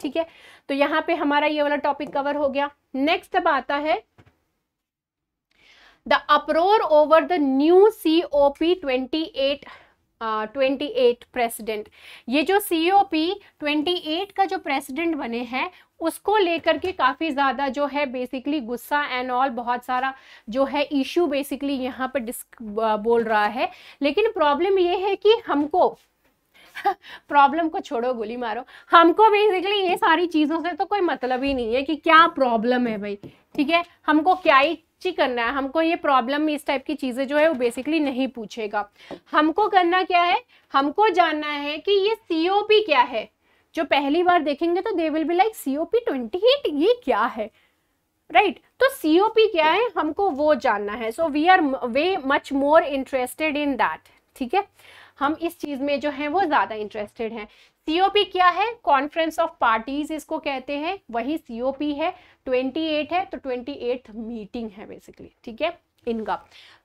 ठीक है तो यहाँ पे हमारा ये वाला टॉपिक कवर हो गया नेक्स्ट अब आता है the uproar over the new P twenty eight president ये जो C O P twenty eight का जो प्रेसिडेंट बने हैं उसको लेकर के काफ़ी ज़्यादा जो है बेसिकली गुस्सा एंड ऑल बहुत सारा जो है इशू बेसिकली यहाँ पर डिस्क uh, बोल रहा है लेकिन प्रॉब्लम ये है कि हमको प्रॉब्लम *laughs* को छोड़ो गोली मारो हमको बेसिकली ये सारी चीज़ों से तो कोई मतलब ही नहीं है कि क्या प्रॉब्लम है भाई ठीक है हमको क्या ही अच्छी करना है हमको ये प्रॉब्लम इस टाइप की चीज़ें जो है वो बेसिकली नहीं पूछेगा हमको करना क्या है हमको जानना है कि ये सी क्या है जो पहली बार देखेंगे तो they will be like C O P twenty eight ये क्या है राइट right. तो सी ओ पी क्या है हमको वो जानना है so we are way much more interested in that ठीक है हम इस चीज़ में जो है वो ज़्यादा इंटरेस्टेड हैं सीओपी क्या है कॉन्फ्रेंस ऑफ पार्टीज इसको कहते हैं वही सीओपी है 28 है तो 28 मीटिंग है बेसिकली ठीक है इनका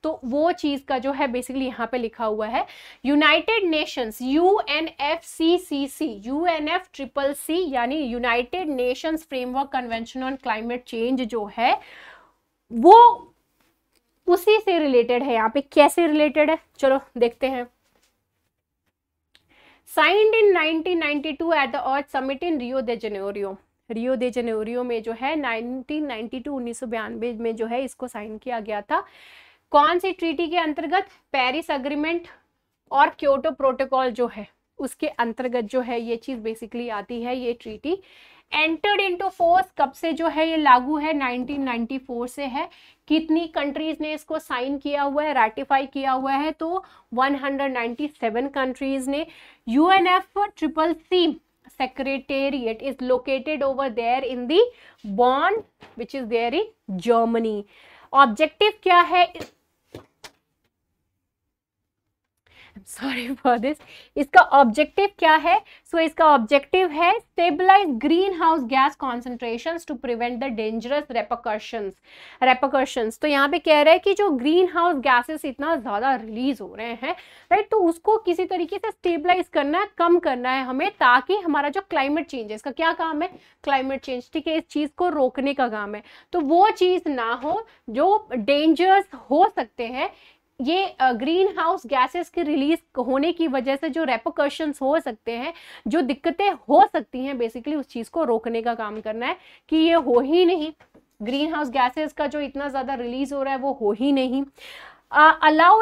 तो वो चीज़ का जो है बेसिकली यहाँ पे लिखा हुआ है United Nations U N F सी C C U N F triple C यानी United Nations framework convention on climate change जो है वो उसी से रिलेटेड है यहाँ पे कैसे रिलेटेड है चलो देखते हैं signed in 1992 at the Earth Summit in Rio de Janeiro Rio de Janeiro में जो है 1992 उन्नीस में जो है इसको साइन किया गया था कौन सी ट्रीटी के अंतर्गत पेरिस अग्रीमेंट और क्योटो प्रोटोकॉल जो है उसके अंतर्गत जो है ये चीज बेसिकली आती है ये ट्रीटी एंटर्ड इनटू फोर्स कब से जो है ये लागू है 1994 से है कितनी कंट्रीज ने इसको साइन किया हुआ है रेटिफाई किया हुआ है तो 197 कंट्रीज ने U N F triple C secretariat is located over there in the Bonn which is there in Germany objective क्या है सॉरी फॉर दिस इसका ऑब्जेक्टिव क्या है सो so, इसका ऑब्जेक्टिव है stabilise greenhouse gas concentration to prevent the dangerous repercussions repercussions तो यहाँ पे कह रहे हैं कि जो ग्रीन हाउस गैसेस इतना ज़्यादा रिलीज हो रहे हैं राइट तो उसको किसी तरीके से स्टेबलाइज करना है कम करना है हमें ताकि हमारा जो क्लाइमेट चेंज है इसका क्या काम है क्लाइमेट चेंज ठीक है इस चीज़ को रोकने का काम है तो वो चीज़ ना हो जो डेंजरस हो सकते हैं ये ग्रीन हाउस गैसेस के रिलीज होने की वजह से जो रेपोकर्शन हो सकते हैं जो दिक्कतें हो सकती हैं बेसिकली उस चीज़ को रोकने का काम करना है कि ये हो ही नहीं ग्रीन हाउस गैसेस का जो इतना ज़्यादा रिलीज हो रहा है वो हो ही नहीं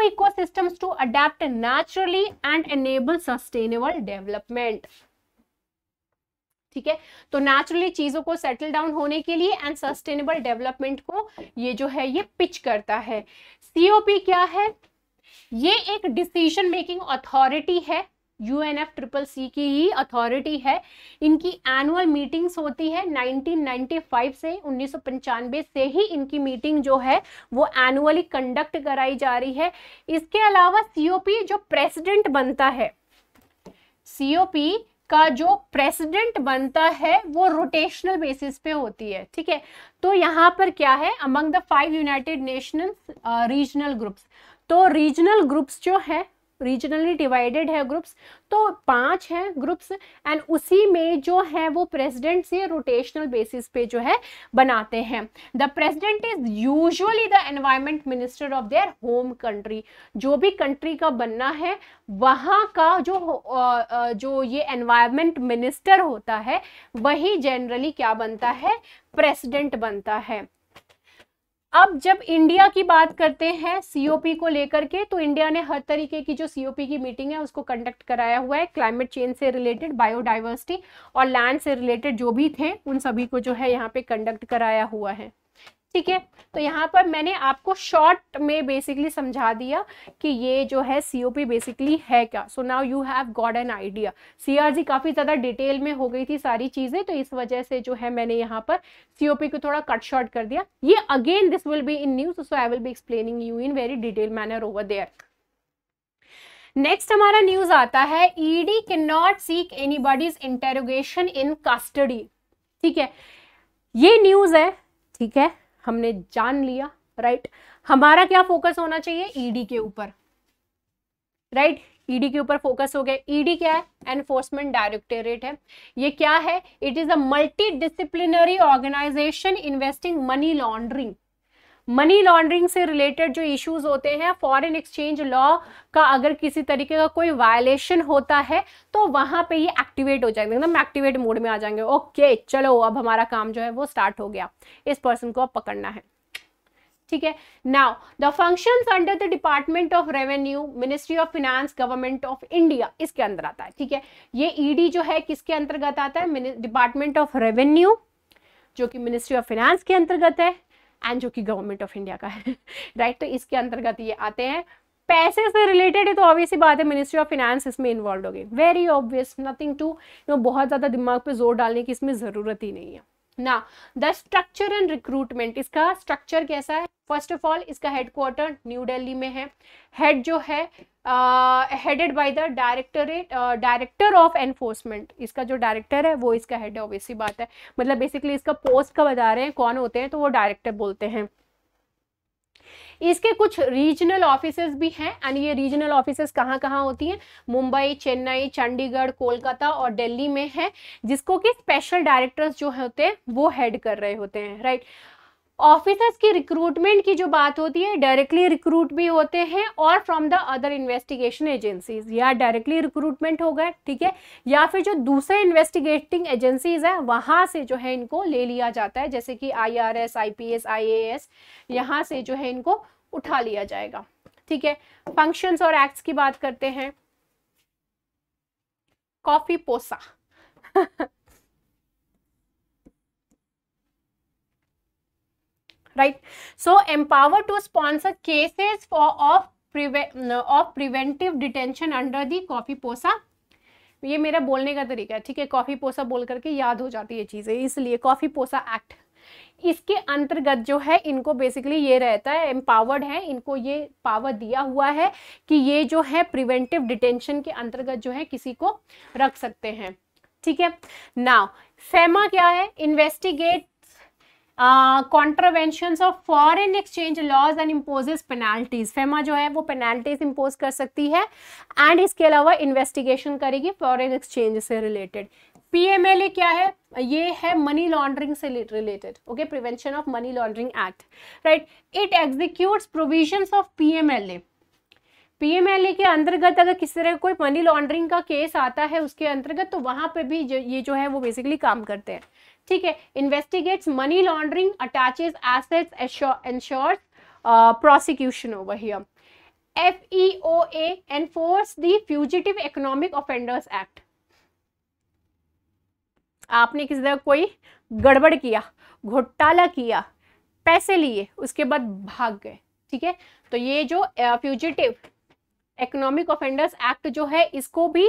eco ecosystems to adapt naturally and enable sustainable development ठीक है तो नेचुरली चीज़ों को सेटल डाउन होने के लिए एंड सस्टेनेबल डेवलपमेंट को ये जो है ये पिच करता है सीओपी क्या है ये एक डिसीजन मेकिंग अथॉरिटी है U N F triple C की ही अथॉरिटी है इनकी एनुअल मीटिंग्स होती है 1995 से उन्नीस से ही इनकी मीटिंग जो है वो एनुअली कंडक्ट कराई जा रही है इसके अलावा सीओपी जो प्रेसिडेंट बनता है सीओपी का जो प्रेसिडेंट बनता है वो रोटेशनल बेसिस पे होती है ठीक है तो यहाँ पर क्या है among the five United Nation regional groups तो रीजनल ग्रुप्स जो है रीजनली डिवाइडेड है ग्रुप्स तो पांच हैं ग्रुप्स एंड उसी में जो है वो प्रेसिडेंट से रोटेशनल बेसिस पे जो है बनाते हैं the president is usually the environment minister of their home country जो भी कंट्री का बनना है वहाँ का जो जो ये एनवायरमेंट मिनिस्टर होता है वही जनरली क्या बनता है प्रेसिडेंट बनता है अब जब इंडिया की बात करते हैं सीओपी को लेकर के तो इंडिया ने हर तरीके की जो सीओपी की मीटिंग है उसको कंडक्ट कराया हुआ है क्लाइमेट चेंज से रिलेटेड बायोडाइवर्सिटी और लैंड से रिलेटेड जो भी थे उन सभी को जो है यहाँ पे कंडक्ट कराया हुआ है ठीक है तो यहाँ पर मैंने आपको शॉर्ट में बेसिकली समझा दिया कि ये जो है सीओपी बेसिकली है क्या so now you have got an idea CRZ काफ़ी ज़्यादा डिटेल में हो गई थी सारी चीज़ें तो इस वजह से जो है मैंने यहाँ पर सीओपी को थोड़ा कट शॉर्ट कर दिया ये again this will be in news so I will be explaining you in very detail manner over there next हमारा न्यूज आता है ED cannot seek bodies interrogation in custody ठीक है ये न्यूज है ठीक है हमने जान लिया राइट हमारा क्या फोकस होना चाहिए ईडी e के ऊपर राइट ईडी e के ऊपर फोकस हो गया ईडी e क्या है एनफोर्समेंट डायरेक्टोरेट है ये क्या है it is a multi disciplinary organisation investing money laundering money laundering से रिलेटेड जो इश्यूज होते हैं फॉरेन एक्सचेंज लॉ का अगर किसी तरीके का कोई वायलेशन होता है तो वहां पे ये एक्टिवेट हो जाएंगे एकदम एक्टिवेट मोड में आ जाएंगे ओके चलो अब हमारा काम जो है वो स्टार्ट हो गया इस पर्सन को अब पकड़ना है ठीक है now the function under the department of revenue ministry of finance government of India इसके अंदर आता है ठीक है ये ईडी e जो है किसके अंतर्गत आता है डिपार्टमेंट ऑफ रेवेन्यू जो कि मिनिस्ट्री ऑफ फाइनेंस के अंतर्गत है एंड जो कि गवर्नमेंट ऑफ इंडिया का है राइट तो इसके अंतर्गत ये आते हैं पैसे से रिलेटेड है तो ऑब्वियसली बात है मिनिस्ट्री ऑफ फाइनेंस इसमें इन्वॉल्व हो गई very obvious nothing to know बहुत ज़्यादा दिमाग पे जोर डालने की इसमें ज़रूरत ही नहीं है ना द स्ट्रक्चर एंड रिक्रूटमेंट इसका स्ट्रक्चर कैसा है फर्स्ट ऑफ ऑल इसका हेडक्वार्टर न्यू दिल्ली में है हेड जो है headed by the directorate director of enforcement इसका जो डायरेक्टर है वो इसका हेड है ऑब्वियसली बात है मतलब बेसिकली इसका पोस्ट का बता रहे हैं कौन होते हैं तो वो डायरेक्टर बोलते हैं इसके कुछ रीजनल ऑफिसेस भी हैं एंड ये रीजनल ऑफिस कहाँ कहाँ होती हैं मुंबई चेन्नई चंडीगढ़ कोलकाता और दिल्ली में है जिसको कि स्पेशल डायरेक्टर्स जो होते हैं वो हेड कर रहे होते हैं राइट right? ऑफिसर्स की रिक्रूटमेंट की जो बात होती है डायरेक्टली रिक्रूट भी होते हैं और from the other investigation agencies या डायरेक्टली रिक्रूटमेंट हो गए ठीक है या फिर जो दूसरे इन्वेस्टिगेटिंग एजेंसीज है वहां से जो है इनको ले लिया जाता है जैसे कि I R S I P S I A S यहाँ से जो है इनको उठा लिया जाएगा ठीक है फंक्शन और एक्ट्स की बात करते हैं कॉफी पोसा *laughs* right so empowered to sponsor cases for of of of preventive detention under the copy posa ये मेरा बोलने का तरीका है ठीक है कॉफ़ी पोसा बोल करके याद हो जाती है चीज़ें इसलिए कॉफ़ी पोसा एक्ट इसके अंतर्गत जो है इनको बेसिकली ये रहता है एम्पावर्ड है इनको ये पावर दिया हुआ है कि ये जो है प्रिवेंटिव डिटेंशन के अंतर्गत जो है किसी को रख सकते हैं ठीक है नाउ फेमा क्या है investigate contravention of foreign exchange laws and imposes penalties FEMA जो है वो पेनाल्टीज इम्पोज कर सकती है एंड इसके अलावा इन्वेस्टिगेशन करेगी फॉरन एक्सचेंज से रिलेटेड पीएमएलए क्या है ये है मनी लॉन्ड्रिंग से related okay prevention of money laundering act right it execute provision of PMLA PMLA के अंतर्गत अगर किसी तरह कोई मनी लॉन्ड्रिंग का केस आता है उसके अंतर्गत तो वहां पे भी जो, ये जो है वो बेसिकली काम करते हैं ठीक है investigates money laundering attaches assets ensures prosecution over here F E FEOA enforce the fugitive economic offenders act आपने किसी तरह कोई गड़बड़ किया घोटाला किया पैसे लिए उसके बाद भाग गए ठीक है तो ये जो fugitive uh, economic offenders act जो है इसको भी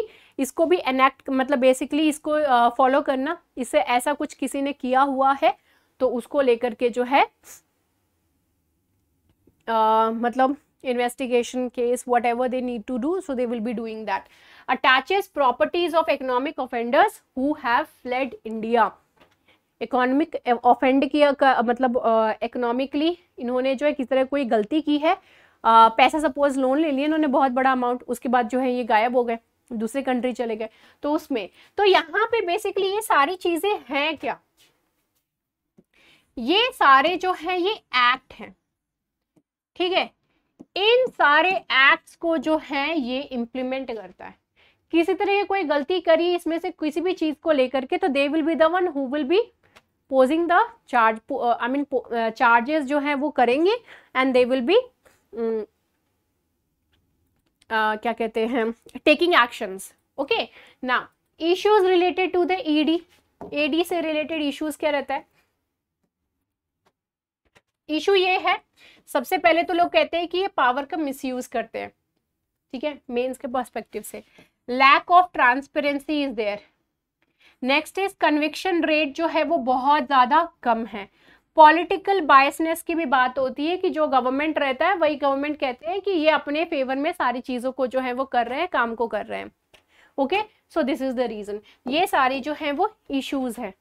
इसको भी एनेक्ट मतलब बेसिकली इसको फॉलो uh, करना इससे ऐसा कुछ किसी ने किया हुआ है तो उसको लेकर के जो है uh, मतलब investigation case whatever they need to do so they will be doing that attaches properties of economic offenders who have fled India economic offend किया मतलब इकोनॉमिकली uh, इन्होंने जो है किस तरह कोई गलती की है आ, पैसा सपोज लोन ले लिए इन्होंने बहुत बड़ा अमाउंट उसके बाद जो है ये गायब हो गए दूसरे कंट्री चले गए तो उसमें तो यहाँ पे बेसिकली ये सारी चीजें हैं क्या ये सारे जो है ये एक्ट हैं ठीक है इन सारे एक्ट्स को जो है ये इम्प्लीमेंट करता है किसी तरह की कोई गलती करी इसमें से किसी भी चीज को लेकर के तो they will be the one who will be posing the charge I mean charges जो है वो करेंगे एंड दे विल बी क्या कहते हैं टेकिंग एक्शंस ओके ना issues related to the ED ED से रिलेटेड इश्यूज क्या रहता है इशू ये है सबसे पहले तो लोग कहते हैं कि ये पावर का मिसयूज करते हैं ठीक है मेंस के पर्सपेक्टिव से lack of transparency is there next is conviction rate जो है वो बहुत ज़्यादा कम है पॉलिटिकल बायसनेस की भी बात होती है कि जो गवर्नमेंट रहता है वही गवर्नमेंट कहते हैं कि ये अपने फेवर में सारी चीज़ों को जो है वो कर रहे हैं काम को कर रहे हैं okay so this is the reason ये सारी जो है वो इश्यूज हैं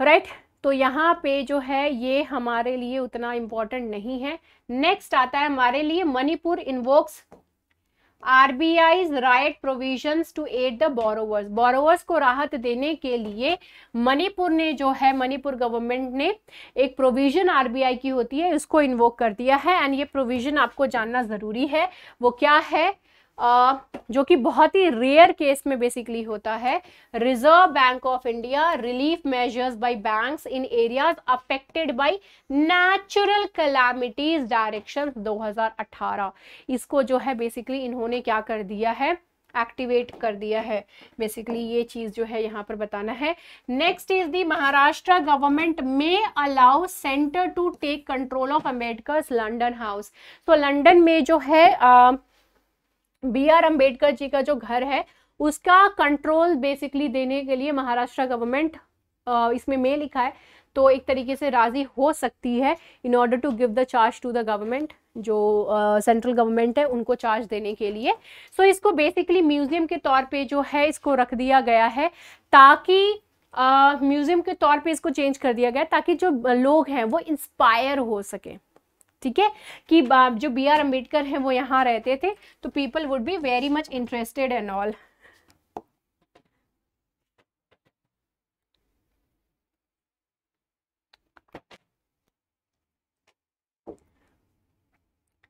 राइट right? तो यहाँ पे जो है ये हमारे लिए उतना इम्पोर्टेंट नहीं है नेक्स्ट आता है हमारे लिए Manipur invokes RBI's right provisions to aid the borrowers borrowers को राहत देने के लिए मणिपुर ने जो है मणिपुर गवर्नमेंट ने एक प्रोविजन आरबीआई की होती है उसको इन्वोक कर दिया है एंड ये प्रोविजन आपको जानना ज़रूरी है वो क्या है जो कि बहुत ही रेयर केस में बेसिकली होता है reserve bank of India relief measures by banks in areas affected by natural calamities direction 2018 इसको जो है बेसिकली इन्होंने क्या कर दिया है एक्टिवेट कर दिया है बेसिकली ये चीज़ जो है यहाँ पर बताना है next is the Maharashtra government may allow centre to take control of Ambedkar London house तो लंडन में जो है आ, बी आर अम्बेडकर जी का जो घर है उसका कंट्रोल बेसिकली देने के लिए महाराष्ट्र गवर्नमेंट इसमें मे लिखा है तो एक तरीके से राज़ी हो सकती है in order to give the charge to the government जो सेंट्रल uh, गवर्नमेंट है उनको चार्ज देने के लिए सो so, इसको बेसिकली म्यूज़ियम के तौर पे जो है इसको रख दिया गया है ताकि म्यूज़ियम uh, के तौर पे इसको चेंज कर दिया गया ताकि जो लोग हैं वो इंस्पायर हो सकें ठीक है कि जो बी आर अम्बेडकर हैं वो यहाँ रहते थे तो people would be very much interested and all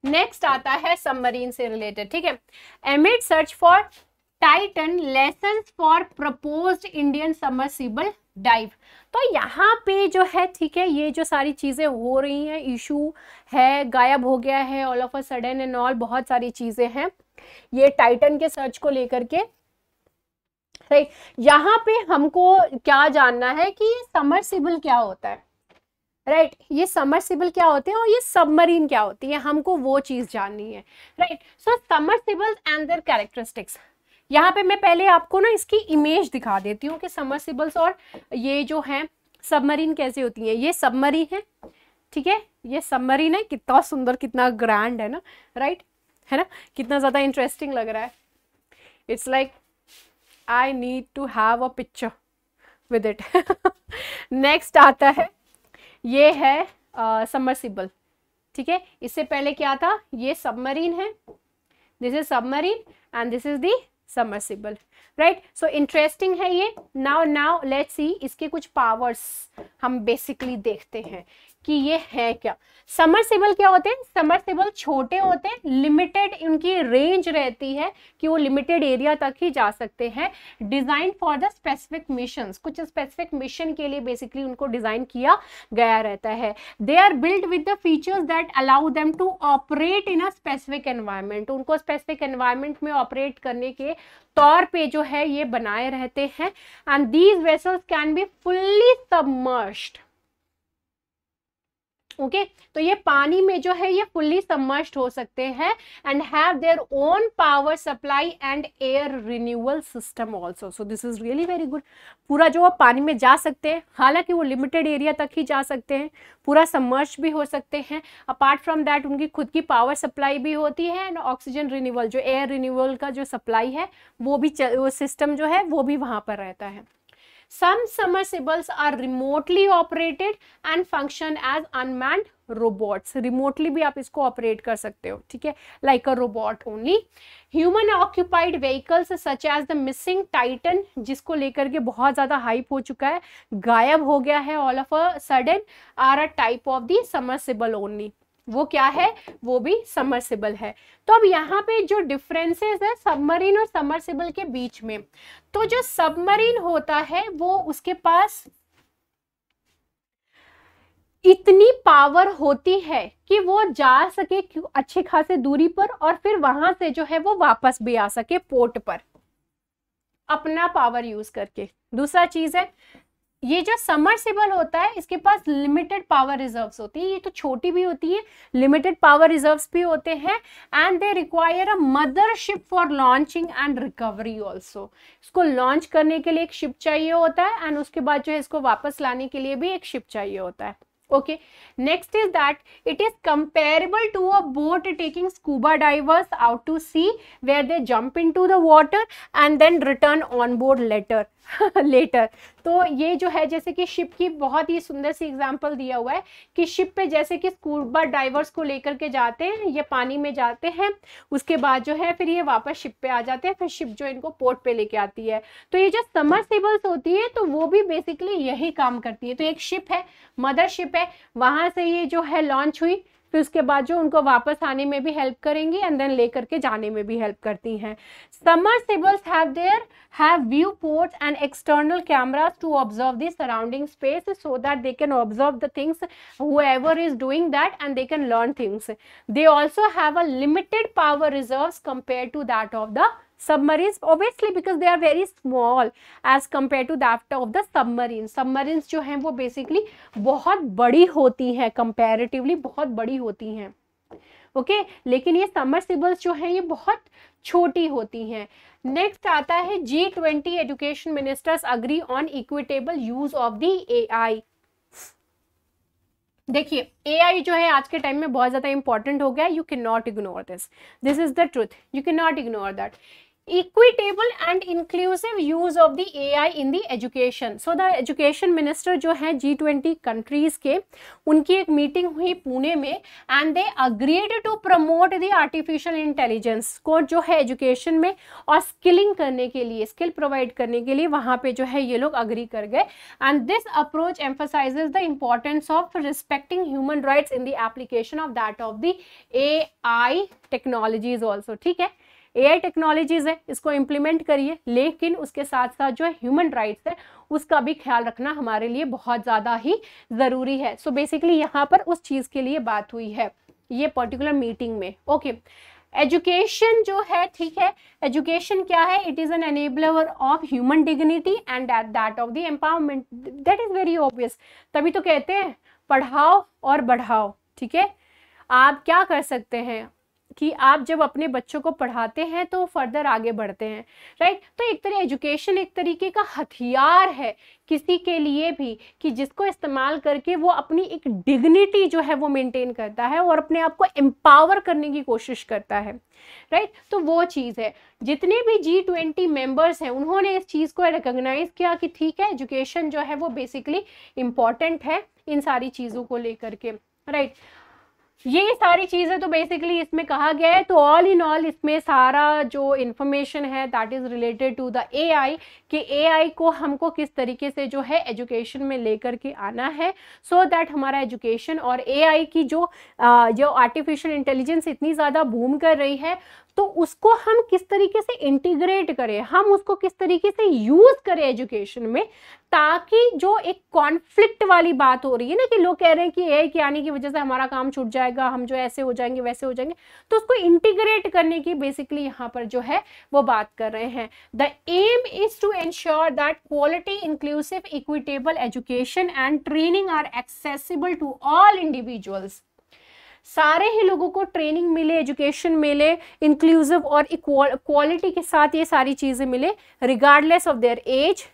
next आता है सबमरीन से रिलेटेड ठीक है amid search for Titan lesson for proposed Indian submersible dive तो यहाँ पे जो है ठीक है ये जो सारी चीज़ें हो रही हैं इशू है गायब हो गया है all of a sudden and all बहुत सारी चीज़ें हैं ये टाइटन के सर्च को लेकर के राइट यहाँ पे हमको क्या जानना है कि समर सिबल क्या होता है राइट right. ये सिबल क्या होते हैं और ये सबमरीन क्या होती है हमको वो चीज़ जाननी है right so submersible and their characteristics यहाँ पे मैं पहले आपको ना इसकी इमेज दिखा देती हूँ कि सबमर्सिबल्स और ये जो है सबमरीन कैसे होती है ये सबमरीन है ठीक है ये सबमरीन है कितना सुंदर कितना ग्रैंड है ना राइट है ना कितना ज़्यादा इंटरेस्टिंग लग रहा है it's like I need to have a picture with it next आता है ये है समर सिबल ठीक है इससे पहले क्या था ये सबमरीन है this is submarine and this is the submersible right so interesting है ये नाउ नाउ लेट्स सी इसके कुछ पावर्स हम बेसिकली देखते हैं कि ये है क्या समरसिबल क्या होते हैं समरसिबल छोटे होते हैं लिमिटेड उनकी रेंज रहती है कि वो लिमिटेड एरिया तक ही जा सकते हैं design for the specific mission कुछ स्पेसिफिक मिशन के लिए बेसिकली उनको डिज़ाइन किया गया रहता है they are build with the features that allow them to operate in a specific environment उनको स्पेसिफिक एनवायरमेंट में ऑपरेट करने के तौर पे जो है ये बनाए रहते हैं and these vessels can be fully submersed okay तो ये पानी में जो है ये फुल्ली सम्मर्स्ड हो सकते हैं and have their own power supply and air renewal system also so this is really very good पूरा जो वो पानी में जा सकते हैं हालांकि वो लिमिटेड एरिया तक ही जा सकते हैं पूरा सम्मर्स भी हो सकते हैं अपार्ट फ्रॉम दैट उनकी खुद की पावर सप्लाई भी होती है एंड ऑक्सीजन रिन्यूअल जो एयर रिन्यूअल का जो सप्लाई है वो भी वो सिस्टम जो है वो भी वहाँ पर रहता है Some submersibles are remotely operated and function as unmanned robots. Remotely भी आप इसको operate कर सकते हो ठीक है like a robot only. Human occupied vehicles such as the missing Titan जिसको लेकर के बहुत ज़्यादा hype हो चुका है गायब हो गया है all of a sudden are a type of the submersible only. वो क्या है वो भी सबमर्सिबल है तो अब यहाँ पे जो डिफरेंसेस है सबमरीन और सबमर्सिबल के बीच में तो जो सबमरीन होता है वो उसके पास इतनी पावर होती है कि वो जा सके अच्छे खासे दूरी पर और फिर वहां से जो है वो वापस भी आ सके पोर्ट पर अपना पावर यूज करके दूसरा चीज है ये जो समरसिबल होता है इसके पास लिमिटेड पावर रिजर्व्स होती है ये तो छोटी भी होती है लिमिटेड पावर रिजर्व्स भी होते हैं and they require a mothership for launching and recovery also इसको लॉन्च करने के लिए एक शिप चाहिए होता है एंड उसके बाद जो है इसको वापस लाने के लिए भी एक शिप चाहिए होता है next is that it is comparable to a boat taking scuba divers out to sea where they jump jump to the water and then return on board later later *laughs* तो ये जो है जैसे कि शिप की बहुत ही सुंदर सी एग्जांपल दिया हुआ है कि शिप पे जैसे कि स्कूबा डाइवर्स को लेकर के जाते हैं ये पानी में जाते हैं उसके बाद जो है फिर ये वापस शिप पे आ जाते हैं फिर शिप जो इनको पोर्ट पे लेके आती है तो ये जो समरसेबल्स होती है तो वो भी बेसिकली यही काम करती है तो एक शिप है मदर शिप है वहाँ से ये जो है लॉन्च हुई फिर उसके बाद जो उनको वापस आने में भी हेल्प करेंगी एंड देन लेकर के जाने में भी हेल्प करती हैं submersibles have their have view ports and external cameras to observe the surrounding space so that they can observe the things whoever is doing that and they can learn things they also have a limited power reserve compare to that of the submarines obviously because they are very small as compared to that of the submarines submarines jo hain wo basically bahut badi hoti hain comparatively bahut badi hoti hain okay okay? लेकिन ये submersibles जो हैं ये बहुत छोटी होती हैं next आता है G twenty education ministers agree on equitable use of the AI देखिए एआई जो है आज के टाइम में बहुत ज़्यादा इंपॉर्टेंट हो गया you can not ignore this this is the truth you can not ignore that equitable and inclusive use of the AI in the education so the education minister जो है जी ट्वेंटी कंट्रीज के उनकी एक meeting हुई पुणे में and they agreed to promote the artificial intelligence को जो है एजुकेशन में और स्किलिंग करने के लिए स्किल प्रोवाइड करने के लिए वहाँ पे जो है ये लोग अग्री कर गए and this approach emphasise the importance of respecting human rights in the application of that of the A I technologies also ठीक है एआई टेक्नोलॉजीज़ है इसको इम्प्लीमेंट करिए लेकिन उसके साथ साथ जो है ह्यूमन राइट्स है उसका भी ख्याल रखना हमारे लिए बहुत ज़्यादा ही ज़रूरी है सो बेसिकली यहाँ पर उस चीज़ के लिए बात हुई है ये पर्टिकुलर मीटिंग में ओके okay. एजुकेशन जो है ठीक है एजुकेशन क्या है it is an enabler of human dignity and at that of the empowerment that is very obvious तभी तो कहते हैं पढ़ाओ और बढ़ाओ ठीक है आप क्या कर सकते हैं कि आप जब अपने बच्चों को पढ़ाते हैं तो फर्दर आगे बढ़ते हैं राइट तो एक तरह एजुकेशन एक तरीके का हथियार है किसी के लिए भी कि जिसको इस्तेमाल करके वो अपनी एक डिग्निटी जो है वो मेंटेन करता है और अपने आप को एम्पावर करने की कोशिश करता है राइट right? तो वो चीज़ है जितने भी जी ट्वेंटी मेम्बर्स हैं उन्होंने इस चीज़ को रिकोगनाइज़ किया कि ठीक है एजुकेशन जो है वो बेसिकली इम्पॉर्टेंट है इन सारी चीज़ों को लेकर के राइट right? ये सारी चीज़ें तो बेसिकली इसमें कहा गया है तो ऑल इन ऑल इसमें सारा जो इन्फॉर्मेशन है that is related to the AI कि एआई को हमको किस तरीके से जो है एजुकेशन में लेकर के आना है सो so दैट हमारा एजुकेशन और एआई की जो जो आर्टिफिशियल इंटेलिजेंस इतनी ज़्यादा बूम कर रही है तो उसको हम किस तरीके से इंटीग्रेट करें हम उसको किस तरीके से यूज करें एजुकेशन में ताकि जो एक कॉन्फ्लिक्ट वाली बात हो रही है ना कि लोग कह रहे हैं कि ए कि आने की वजह से हमारा काम छूट जाएगा हम जो ऐसे हो जाएंगे वैसे हो जाएंगे तो उसको इंटीग्रेट करने की बेसिकली यहाँ पर जो है वो बात कर रहे हैं the aim is to ensure that quality inclusive equitable education and training are accessible to all individuals सारे ही लोगों को ट्रेनिंग मिले एजुकेशन मिले इंक्लूसिव और क्वालिटी के साथ ये सारी चीज़ें मिले regardless of their age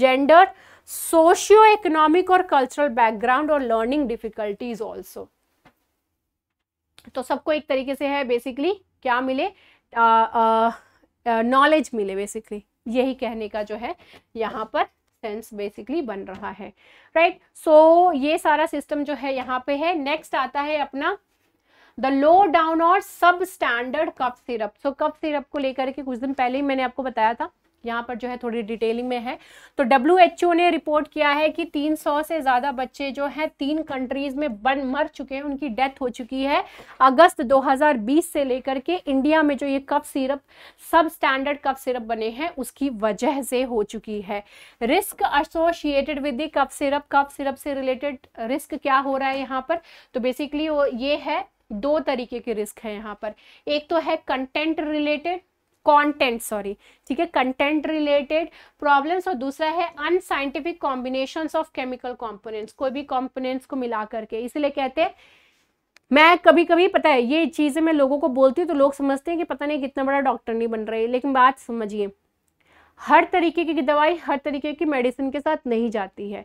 gender socio economic और कल्चरल बैकग्राउंड और लर्निंग डिफिकल्टीज ऑल्सो तो सबको एक तरीके से है बेसिकली क्या मिले नॉलेज मिले बेसिकली यही कहने का जो है यहाँ पर सेंस बेसिकली बन रहा है राइट right? सो so, ये सारा सिस्टम जो है यहाँ पे है नेक्स्ट आता है अपना द लो डाउन और substandard cough syrup so cough syrup को लेकर के कुछ दिन पहले ही मैंने आपको बताया था यहाँ पर जो है थोड़ी डिटेलिंग में है तो डब्ल्यू ने रिपोर्ट किया है कि 300 से ज़्यादा बच्चे जो है तीन कंट्रीज में बन मर चुके हैं उनकी डेथ हो चुकी है अगस्त 2020 से लेकर के इंडिया में जो ये cough syrup substandard cough syrup बने हैं उसकी वजह से हो चुकी है risk associated with the cough syrup cough syrup से रिलेटेड रिस्क क्या हो रहा है यहाँ पर तो बेसिकली ये है दो तरीके के रिस्क है यहाँ पर एक तो है कंटेंट रिलेटेड कंटेंट सॉरी ठीक है कंटेंट रिलेटेड प्रॉब्लम्स और दूसरा है unscientific combination of chemical components कोई भी कॉम्पोनेंट्स को मिला करके इसलिए कहते हैं मैं कभी कभी पता है ये चीज़ें मैं लोगों को बोलती हूँ तो लोग समझते हैं कि पता नहीं कितना बड़ा डॉक्टर नहीं बन रहे लेकिन बात समझिए हर तरीके की दवाई हर तरीके की मेडिसिन के साथ नहीं जाती है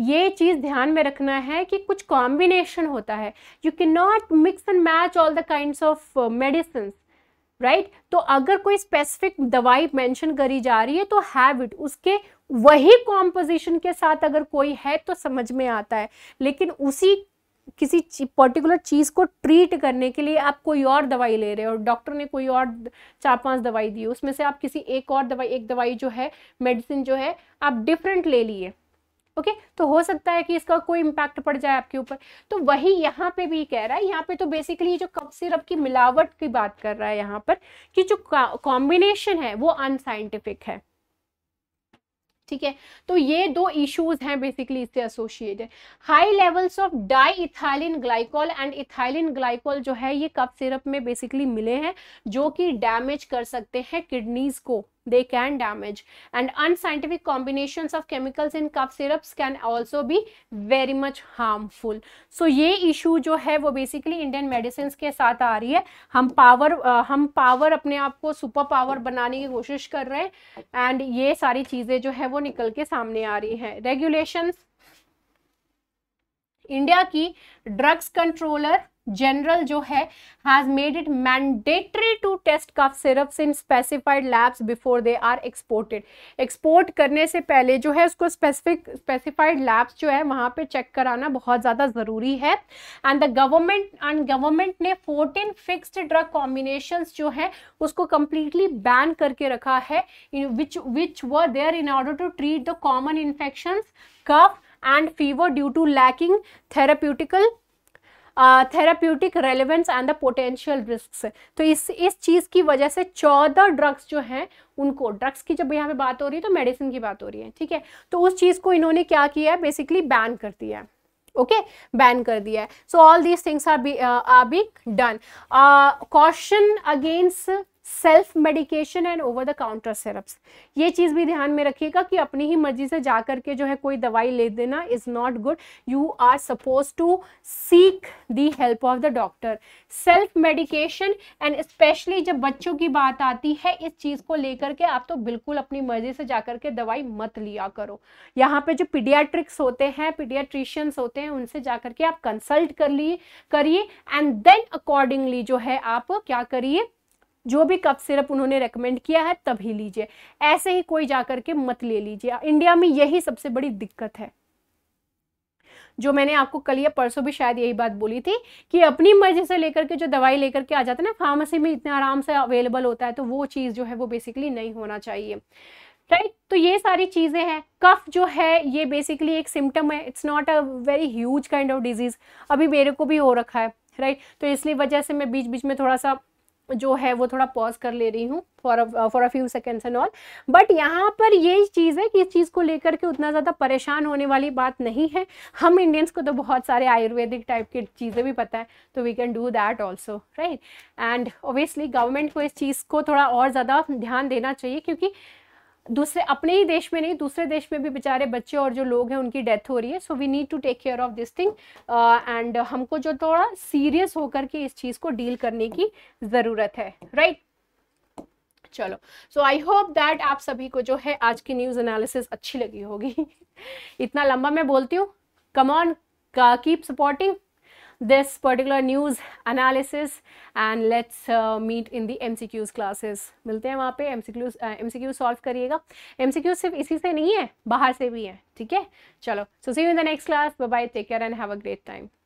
ये चीज़ ध्यान में रखना है कि कुछ कॉम्बिनेशन होता है you can not mix and match all the kind of medicine right तो अगर कोई स्पेसिफिक दवाई मेंशन करी जा रही है तो हैव इट उसके वही कॉम्पोजिशन के साथ अगर कोई है तो समझ में आता है लेकिन उसी किसी पर्टिकुलर चीज़ को ट्रीट करने के लिए आप कोई और दवाई ले रहे हो और डॉक्टर ने कोई और चार पांच दवाई दी उसमें से आप किसी एक और दवाई एक दवाई जो है मेडिसिन जो है आप डिफरेंट ले लिए ओके okay? तो हो सकता है कि इसका कोई इम्पैक्ट पड़ जाए आपके ऊपर तो वही यहाँ पे भी कह रहा है यहाँ पे तो बेसिकली जो कफ सिरप की मिलावट की बात कर रहा है यहाँ पर कि जो कॉम्बिनेशन है वो अनसाइंटिफिक है ठीक है तो ये दो इश्यूज हैं बेसिकली इससे associated high levels of diethylene glycol and ethylene glycol जो है ये कफ सिरप में बेसिकली मिले हैं जो कि डैमेज कर सकते हैं किडनीज को they can damage and unscientific combinations of chemicals in cough syrups can also be very much harmful so ये issue जो है वो basically Indian medicines के साथ आ रही है हम power uh, हम power अपने आप को super power बनाने की कोशिश कर रहे हैं and ये सारी चीज़ें जो है वो निकल के सामने आ रही हैं regulations इंडिया की ड्रग्स कंट्रोलर जनरल जो है has made it mandatory to test cough syrups in specified labs before they are exported export करने से पहले जो है उसको स्पेसिफिक स्पेसिफाइड लैब्स जो है वहाँ पे चेक कराना बहुत ज़्यादा ज़रूरी है and the government and government ने फोर्टीन फिक्स्ड ड्रग कॉम्बिनेशन जो है उसको कम्प्लीटली बैन करके रखा है which which were their in order to treat the common infection cough and fever due to lacking therapeutical therapeutic relevance and the potential risk तो इस इस चीज़ की वजह से चौदह ड्रग्स जो हैं उनको ड्रग्स की जब यहाँ पे बात हो रही है तो मेडिसिन की बात हो रही है ठीक है तो उस चीज़ को इन्होंने क्या किया है बेसिकली बैन कर दिया है ओके okay? बैन कर दिया है so all these things are be are be done caution against self medication and over the counter syrups ये चीज़ भी ध्यान में रखिएगा कि अपनी ही मर्जी से जा करके जो है कोई दवाई ले देना is not good you are suppose to seek the help of the doctor self medication and specially जब बच्चों की बात आती है इस चीज़ को लेकर के आप तो बिल्कुल अपनी मर्जी से जा करके दवाई मत लिया करो यहाँ पे जो पीडियाट्रिक्स होते हैं पीडियाट्रिशियंस होते हैं उनसे जा करके आप कंसल्ट कर लिए करिए एंड देन अकॉर्डिंगली जो है आप क्या करिए जो भी कफ सिरप उन्होंने रेकमेंड किया है तभी लीजिए ऐसे ही कोई जाकर के मत ले लीजिए इंडिया में यही सबसे बड़ी दिक्कत है जो मैंने आपको कल या परसों भी शायद यही बात बोली थी कि अपनी मर्जी से लेकर के जो दवाई लेकर के आ जाता है ना फार्मेसी में इतने आराम से अवेलेबल होता है तो वो चीज़ जो है वो बेसिकली नहीं होना चाहिए राइट तो ये सारी चीज़ें हैं कफ जो है ये बेसिकली एक सिम्टम है it's not a very huge kind of disease अभी मेरे को भी हो रखा है राइट तो इसलिए वजह से मैं बीच बीच में थोड़ा सा जो है वो थोड़ा पॉज कर ले रही हूँ for for a few seconds and all but यहाँ पर ये चीज़ है कि इस चीज़ को लेकर के उतना ज़्यादा परेशान होने वाली बात नहीं है हम इंडियंस को तो बहुत सारे आयुर्वेदिक टाइप की चीज़ें भी पता है तो we can do that also right and obviously government को इस चीज़ को थोड़ा और ज़्यादा ध्यान देना चाहिए क्योंकि दूसरे अपने ही देश में नहीं दूसरे देश में भी बेचारे बच्चे और जो लोग हैं उनकी डेथ हो रही है so we need to take care of this thing and हमको जो थोड़ा सीरियस होकर के इस चीज़ को डील करने की ज़रूरत है राइट right? चलो सो आई होप दैट आप सभी को जो है आज की न्यूज़ एनालिसिस अच्छी लगी होगी *laughs* इतना लंबा मैं बोलती हूँ come on keep supporting this particular news analysis and let's uh, meet in the MCQs classes मिलते हैं वहाँ पे MCQs uh, MCQ सॉल्व करिएगा क्यूज सिर्फ इसी से नहीं है बाहर से भी है ठीक है चलो so see you in the next class bye bye take care and have a great time